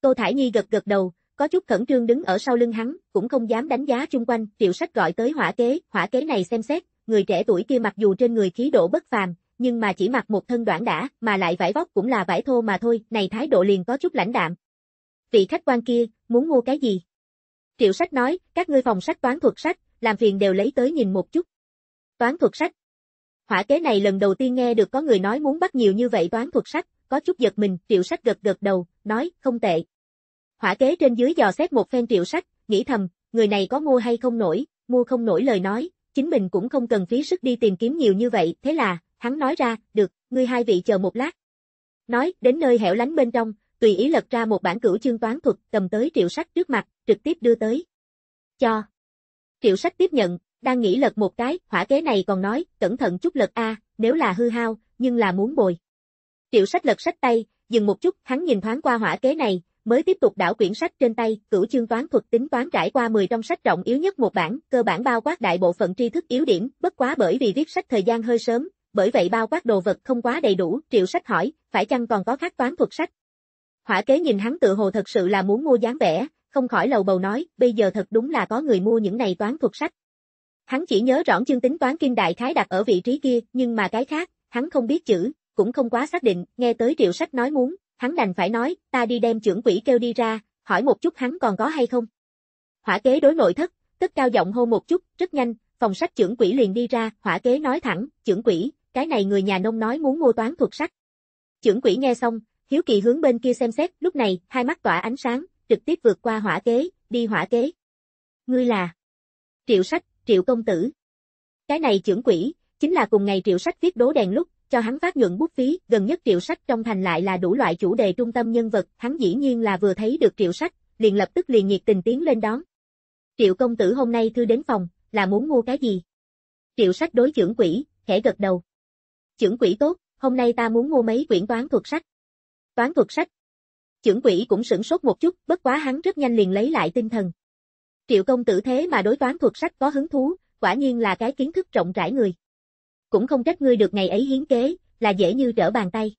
Tô Thải Nhi gật gật đầu, có chút khẩn trương đứng ở sau lưng hắn, cũng không dám đánh giá chung quanh, tiểu sách gọi tới hỏa kế, hỏa kế này xem xét, người trẻ tuổi kia mặc dù trên người khí độ bất phàm, nhưng mà chỉ mặc một thân đoạn đã, mà lại vải vóc cũng là vải thô mà thôi, này thái độ liền có chút lãnh đạm, vị khách quan kia, muốn mua cái gì? Triệu sách nói, các ngươi phòng sách toán thuật sách, làm phiền đều lấy tới nhìn một chút. Toán thuật sách. Hỏa kế này lần đầu tiên nghe được có người nói muốn bắt nhiều như vậy toán thuật sách, có chút giật mình, triệu sách gật gật đầu, nói, không tệ. Hỏa kế trên dưới dò xét một phen triệu sách, nghĩ thầm, người này có mua hay không nổi, mua không nổi lời nói, chính mình cũng không cần phí sức đi tìm kiếm nhiều như vậy, thế là, hắn nói ra, được, ngươi hai vị chờ một lát. Nói, đến nơi hẻo lánh bên trong, tùy ý lật ra một bản cửu chương toán thuật cầm tới triệu sách trước mặt, trực tiếp đưa tới. Cho. Triệu sách tiếp nhận, đang nghĩ lật một cái, hỏa kế này còn nói, cẩn thận chút lật A, nếu là hư hao, nhưng là muốn bồi. Triệu sách lật sách tay, dừng một chút, hắn nhìn thoáng qua hỏa kế này, mới tiếp tục đảo quyển sách trên tay, cửu chương toán thuật tính toán trải qua 10 trong sách trọng yếu nhất một bản, cơ bản bao quát đại bộ phận tri thức yếu điểm, bất quá bởi vì viết sách thời gian hơi sớm, bởi vậy bao quát đồ vật không quá đầy đủ, triệu sách hỏi, phải chăng còn có khác toán thuật sách, Hỏa kế nhìn hắn tự hồ thật sự là muốn mua dáng vẻ, không khỏi lầu bầu nói, bây giờ thật đúng là có người mua những này toán thuật sách. Hắn chỉ nhớ rõ chương tính toán kim đại khái đặt ở vị trí kia, nhưng mà cái khác, hắn không biết chữ, cũng không quá xác định, nghe tới triệu sách nói muốn, hắn đành phải nói, ta đi đem trưởng quỷ kêu đi ra, hỏi một chút hắn còn có hay không. Hỏa kế đối nội thất, tức cao giọng hô một chút, rất nhanh, phòng sách trưởng quỷ liền đi ra, hỏa kế nói thẳng, trưởng quỷ, cái này người nhà nông nói muốn mua toán thuật sách. Trưởng quỷ nghe xong, Hiếu kỳ hướng bên kia xem xét, lúc này, hai mắt tỏa ánh sáng, trực tiếp vượt qua hỏa kế, đi hỏa kế. Ngươi là Triệu Sách, Triệu Công Tử. Cái này trưởng quỷ, chính là cùng ngày Triệu Sách viết đố đèn lúc, cho hắn phát nhuận bút phí, gần nhất Triệu Sách trong thành lại là đủ loại chủ đề trung tâm nhân vật, hắn dĩ nhiên là vừa thấy được Triệu Sách, liền lập tức liền nhiệt tình tiến lên đón. Triệu Công Tử hôm nay thư đến phòng, là muốn mua cái gì? Triệu Sách đối trưởng quỷ, khẽ gật đầu. Trưởng quỷ tốt, hôm nay ta muốn mua mấy quyển toán thuật sách toán thuật sách. Chưởng quỹ cũng sửng sốt một chút, bất quá hắn rất nhanh liền lấy lại tinh thần. Triệu công tử thế mà đối toán thuật sách có hứng thú, quả nhiên là cái kiến thức rộng rãi người. Cũng không trách ngươi được ngày ấy hiến kế, là dễ như trở bàn tay.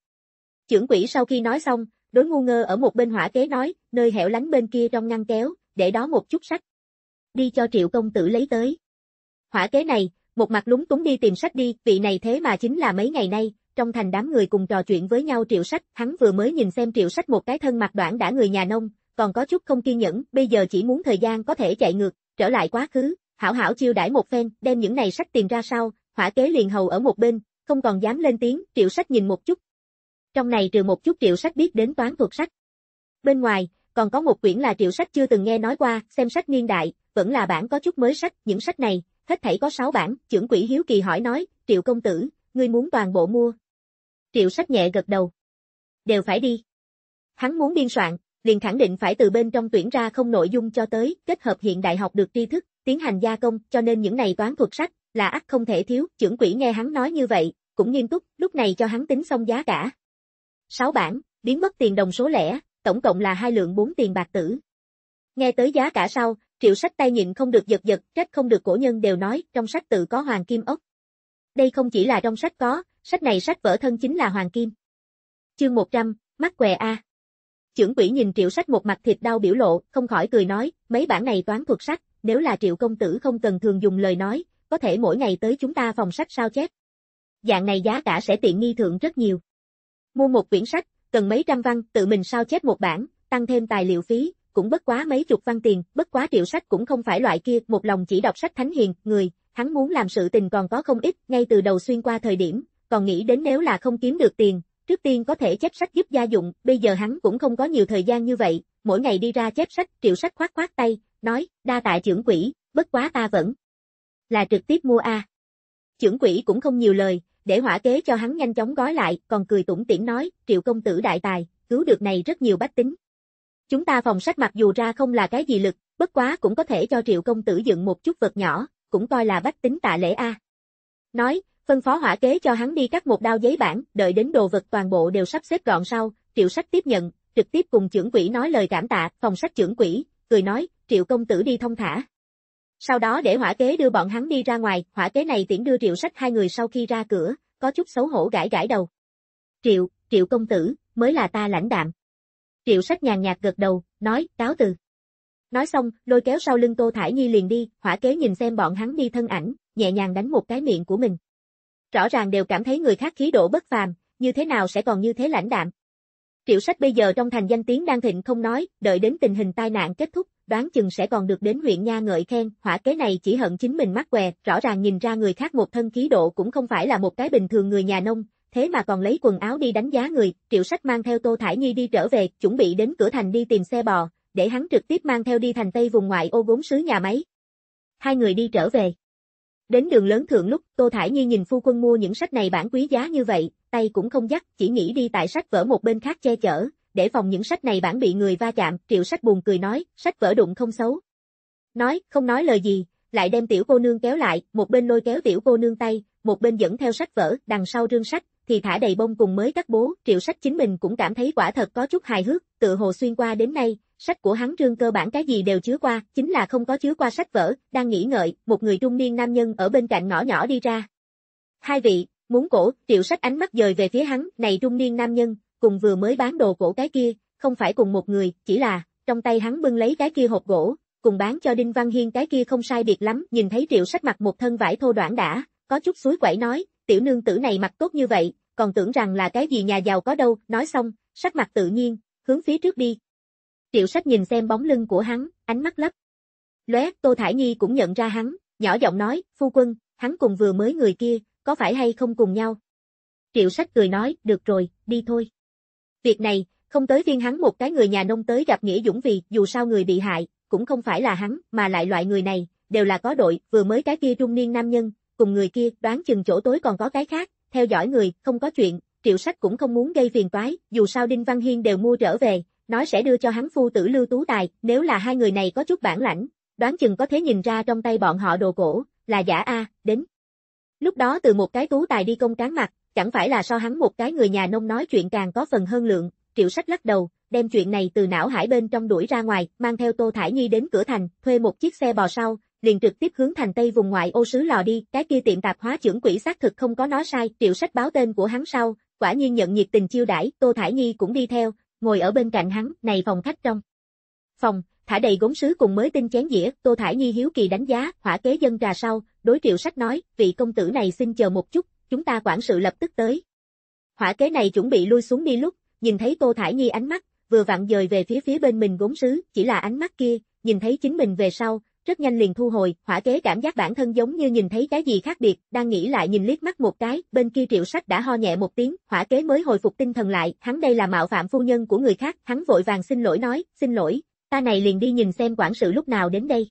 Chưởng quỹ sau khi nói xong, đối ngu ngơ ở một bên hỏa kế nói, nơi hẻo lánh bên kia trong ngăn kéo, để đó một chút sách. Đi cho triệu công tử lấy tới. Hỏa kế này, một mặt lúng túng đi tìm sách đi, vị này thế mà chính là mấy ngày nay, trong thành đám người cùng trò chuyện với nhau triệu sách, hắn vừa mới nhìn xem triệu sách một cái thân mặt đoạn đã người nhà nông, còn có chút không kiên nhẫn, bây giờ chỉ muốn thời gian có thể chạy ngược, trở lại quá khứ, hảo hảo chiêu đãi một phen, đem những này sách tìm ra sau, hỏa kế liền hầu ở một bên, không còn dám lên tiếng, triệu sách nhìn một chút. Trong này trừ một chút triệu sách biết đến toán thuật sách. Bên ngoài, còn có một quyển là triệu sách chưa từng nghe nói qua, xem sách niên đại, vẫn là bản có chút mới sách, những sách này, hết thảy có 6 bản, trưởng quỷ hiếu kỳ hỏi nói, triệu công tử, ngươi muốn toàn bộ mua, Triệu sách nhẹ gật đầu. Đều phải đi. Hắn muốn biên soạn, liền khẳng định phải từ bên trong tuyển ra không nội dung cho tới, kết hợp hiện đại học được tri thức, tiến hành gia công, cho nên những này toán thuật sách là ắt không thể thiếu, trưởng quỹ nghe hắn nói như vậy, cũng nghiêm túc, lúc này cho hắn tính xong giá cả. 6 bản, biến mất tiền đồng số lẻ, tổng cộng là hai lượng 4 tiền bạc tử. Nghe tới giá cả sau, triệu sách tay nhịn không được giật giật, trách không được cổ nhân đều nói, trong sách tự có hoàng kim ốc. Đây không chỉ là trong sách có, sách này sách vỡ thân chính là Hoàng Kim. Chương 100, mắt què A. Chưởng quỷ nhìn triệu sách một mặt thịt đau biểu lộ, không khỏi cười nói, mấy bản này toán thuật sách, nếu là triệu công tử không cần thường dùng lời nói, có thể mỗi ngày tới chúng ta phòng sách sao chép. Dạng này giá cả sẽ tiện nghi thượng rất nhiều. Mua một quyển sách, cần mấy trăm văn, tự mình sao chép một bản, tăng thêm tài liệu phí, cũng bất quá mấy chục văn tiền, bất quá triệu sách cũng không phải loại kia, một lòng chỉ đọc sách thánh hiền, người, hắn muốn làm sự tình còn có không ít, ngay từ đầu xuyên qua thời điểm, còn nghĩ đến nếu là không kiếm được tiền, trước tiên có thể chép sách giúp gia dụng, bây giờ hắn cũng không có nhiều thời gian như vậy, mỗi ngày đi ra chép sách, triệu sách khoát khoát tay, nói, đa tại trưởng quỷ, bất quá ta vẫn là trực tiếp mua A. Trưởng quỷ cũng không nhiều lời, để hỏa kế cho hắn nhanh chóng gói lại, còn cười tủm tỉm nói, triệu công tử đại tài, cứu được này rất nhiều bách tính. Chúng ta phòng sách mặc dù ra không là cái gì lực, bất quá cũng có thể cho triệu công tử dựng một chút vật nhỏ, cũng coi là bách tính tạ lễ A. Nói, phân phó hỏa kế cho hắn đi cắt một đao giấy bản, đợi đến đồ vật toàn bộ đều sắp xếp gọn sau, triệu sách tiếp nhận, trực tiếp cùng trưởng quỹ nói lời cảm tạ, phòng sách trưởng quỹ, cười nói, triệu công tử đi thông thả. Sau đó để hỏa kế đưa bọn hắn đi ra ngoài, hỏa kế này tiễn đưa triệu sách hai người sau khi ra cửa, có chút xấu hổ gãi gãi đầu. Triệu, triệu công tử, mới là ta lãnh đạm. Triệu sách nhàn nhạt gật đầu, nói, cáo từ. Nói xong, lôi kéo sau lưng Tô Thải Nhi liền đi, hỏa kế nhìn xem bọn hắn đi thân ảnh, nhẹ nhàng đánh một cái miệng của mình rõ ràng đều cảm thấy người khác khí độ bất phàm, như thế nào sẽ còn như thế lãnh đạm. Triệu sách bây giờ trong thành danh tiếng đang thịnh không nói, đợi đến tình hình tai nạn kết thúc, đoán chừng sẽ còn được đến huyện Nha ngợi khen, hỏa kế này chỉ hận chính mình mắc què, rõ ràng nhìn ra người khác một thân khí độ cũng không phải là một cái bình thường người nhà nông, thế mà còn lấy quần áo đi đánh giá người, triệu sách mang theo Tô Thải Nhi đi trở về, chuẩn bị đến cửa thành đi tìm xe bò, để hắn trực tiếp mang theo đi thành tây vùng ngoại ô gốm xứ nhà máy. Hai người đi trở về. Đến đường lớn thượng lúc, Tô Thải Nhi nhìn phu quân mua những sách này bản quý giá như vậy, tay cũng không dắt, chỉ nghĩ đi tại sách vỡ một bên khác che chở, để phòng những sách này bản bị người va chạm, triệu sách buồn cười nói, sách vỡ đụng không xấu. Nói, không nói lời gì, lại đem tiểu cô nương kéo lại, một bên lôi kéo tiểu cô nương tay, một bên dẫn theo sách vỡ đằng sau rương sách, thì thả đầy bông cùng mới các bố, triệu sách chính mình cũng cảm thấy quả thật có chút hài hước, tự hồ xuyên qua đến nay, sách của hắn trương cơ bản cái gì đều chứa qua, chính là không có chứa qua sách vở, đang nghĩ ngợi, một người trung niên nam nhân ở bên cạnh ngõ nhỏ đi ra. Hai vị, muốn cổ, triệu sách ánh mắt dời về phía hắn, này trung niên nam nhân, cùng vừa mới bán đồ cổ cái kia, không phải cùng một người, chỉ là, trong tay hắn bưng lấy cái kia hộp gỗ, cùng bán cho Đinh Văn Hiên cái kia không sai biệt lắm, nhìn thấy triệu sách mặc một thân vải thô đoạn đã, có chút suối quẩy nói, tiểu nương tử này mặc tốt như vậy, còn tưởng rằng là cái gì nhà giàu có đâu, nói xong, sắc mặt tự nhiên, hướng phía trước đi, Triệu sách nhìn xem bóng lưng của hắn, ánh mắt lấp. Lóe, Tô Thải Nhi cũng nhận ra hắn, nhỏ giọng nói, phu quân, hắn cùng vừa mới người kia, có phải hay không cùng nhau? Triệu sách cười nói, được rồi, đi thôi. Việc này, không tới viên hắn một cái người nhà nông tới gặp Nghĩa Dũng vì dù sao người bị hại, cũng không phải là hắn, mà lại loại người này, đều là có đội, vừa mới cái kia trung niên nam nhân, cùng người kia, đoán chừng chỗ tối còn có cái khác, theo dõi người, không có chuyện, triệu sách cũng không muốn gây phiền toái, dù sao Đinh Văn Hiên đều mua trở về, nó sẽ đưa cho hắn phu tử Lưu Tú Tài, nếu là hai người này có chút bản lãnh, đoán chừng có thể nhìn ra trong tay bọn họ đồ cổ, là giả A, đến. Lúc đó từ một cái Tú Tài đi công cán mặt, chẳng phải là so hắn một cái người nhà nông nói chuyện càng có phần hơn lượng, triệu sách lắc đầu, đem chuyện này từ não hải bên trong đuổi ra ngoài, mang theo Tô Thải Nhi đến cửa thành, thuê một chiếc xe bò sau, liền trực tiếp hướng thành Tây vùng ngoại ô xứ lò đi, cái kia tiệm tạp hóa trưởng quỹ xác thực không có nói sai, triệu sách báo tên của hắn sau, quả nhiên nhận nhiệt tình chiêu đãi, Tô Thải Nhi cũng đi theo, ngồi ở bên cạnh hắn, này phòng khách trong. Phòng, thả đầy gốm sứ cùng mới tinh chén dĩa, Tô Thải Nhi hiếu kỳ đánh giá, hỏa kế dân trà sau, đối triệu sách nói, vị công tử này xin chờ một chút, chúng ta quản sự lập tức tới. Hỏa kế này chuẩn bị lui xuống đi lúc, nhìn thấy Tô Thải Nhi ánh mắt, vừa vặn dời về phía phía bên mình gốm sứ, chỉ là ánh mắt kia, nhìn thấy chính mình về sau, rất nhanh liền thu hồi, hỏa kế cảm giác bản thân giống như nhìn thấy cái gì khác biệt, đang nghĩ lại nhìn liếc mắt một cái, bên kia triệu sách đã ho nhẹ một tiếng, hỏa kế mới hồi phục tinh thần lại, hắn đây là mạo phạm phu nhân của người khác, hắn vội vàng xin lỗi nói, xin lỗi, ta này liền đi nhìn xem quản sự lúc nào đến đây.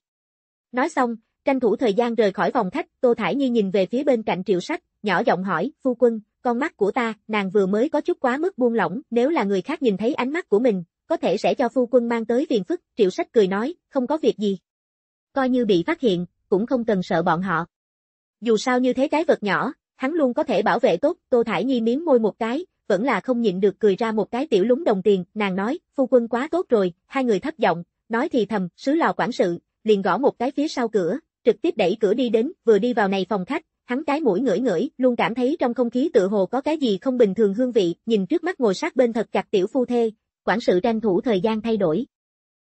Nói xong, tranh thủ thời gian rời khỏi phòng khách, Tô Thải như nhìn về phía bên cạnh triệu sách, nhỏ giọng hỏi, phu quân, con mắt của ta, nàng vừa mới có chút quá mức buông lỏng, nếu là người khác nhìn thấy ánh mắt của mình, có thể sẽ cho phu quân mang tới phiền phức, triệu sách cười nói, không có việc gì coi như bị phát hiện, cũng không cần sợ bọn họ. Dù sao như thế cái vật nhỏ, hắn luôn có thể bảo vệ tốt, Tô Thải Nhi miếng môi một cái, vẫn là không nhịn được cười ra một cái tiểu lúng đồng tiền, nàng nói, phu quân quá tốt rồi, hai người thấp giọng, nói thì thầm, sứ lò quản sự, liền gõ một cái phía sau cửa, trực tiếp đẩy cửa đi đến, vừa đi vào này phòng khách, hắn cái mũi ngửi ngửi, luôn cảm thấy trong không khí tự hồ có cái gì không bình thường hương vị, nhìn trước mắt ngồi sát bên thật chặt tiểu phu thê, quản sự tranh thủ thời gian thay đổi.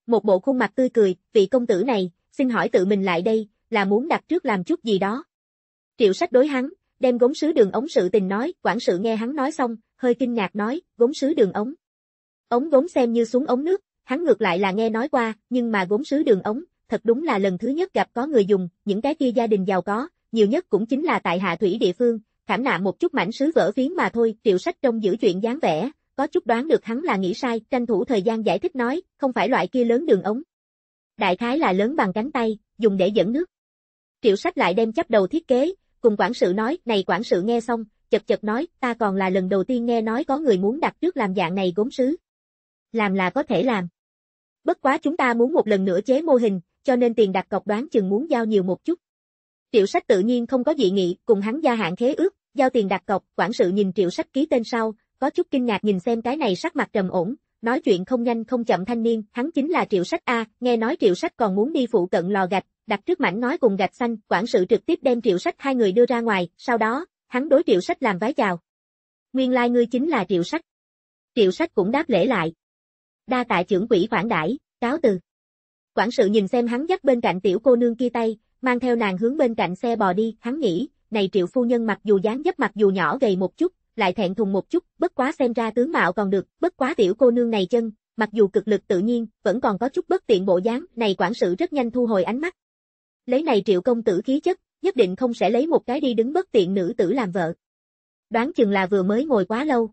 Một bộ khuôn mặt tươi cười, vị công tử này, xin hỏi tự mình lại đây, là muốn đặt trước làm chút gì đó. Triệu sách đối hắn, đem gốm sứ đường ống sự tình nói, quản sự nghe hắn nói xong, hơi kinh ngạc nói, gốm sứ đường ống. Ống gốm xem như xuống ống nước, hắn ngược lại là nghe nói qua, nhưng mà gốm sứ đường ống, thật đúng là lần thứ nhất gặp có người dùng, những cái kia gia đình giàu có, nhiều nhất cũng chính là tại hạ thủy địa phương, khảm nạ một chút mảnh sứ vỡ phiến mà thôi, triệu sách trong giữ chuyện dáng vẻ, có chút đoán được hắn là nghĩ sai, tranh thủ thời gian giải thích nói, không phải loại kia lớn đường ống, đại khái là lớn bằng cánh tay, dùng để dẫn nước. Triệu sách lại đem chấp đầu thiết kế, cùng quản sự nói, này quản sự nghe xong, chật chật nói, ta còn là lần đầu tiên nghe nói có người muốn đặt trước làm dạng này gốm sứ. Làm là có thể làm. Bất quá chúng ta muốn một lần nữa chế mô hình, cho nên tiền đặt cọc đoán chừng muốn giao nhiều một chút. Triệu sách tự nhiên không có dị nghị, cùng hắn gia hạn khế ước, giao tiền đặt cọc, quản sự nhìn triệu sách ký tên sau, có chút kinh ngạc nhìn xem cái này sắc mặt trầm ổn, nói chuyện không nhanh không chậm thanh niên, hắn chính là Triệu Sách A, nghe nói Triệu Sách còn muốn đi phụ cận lò gạch, đặt trước mảnh nói cùng gạch xanh, quản sự trực tiếp đem Triệu Sách hai người đưa ra ngoài, sau đó, hắn đối Triệu Sách làm vái chào. Nguyên lai like ngươi chính là Triệu Sách. Triệu Sách cũng đáp lễ lại. Đa tại trưởng quỹ khoản đãi, cáo từ. Quản sự nhìn xem hắn dắt bên cạnh tiểu cô nương kia tay, mang theo nàng hướng bên cạnh xe bò đi, hắn nghĩ, này Triệu phu nhân mặc dù dáng dấp mặc dù nhỏ gầy một chút, lại thẹn thùng một chút, bất quá xem ra tướng mạo còn được, bất quá tiểu cô nương này chân, mặc dù cực lực tự nhiên, vẫn còn có chút bất tiện bộ dáng, này quản sự rất nhanh thu hồi ánh mắt. Lấy này triệu công tử khí chất, nhất định không sẽ lấy một cái đi đứng bất tiện nữ tử làm vợ. Đoán chừng là vừa mới ngồi quá lâu,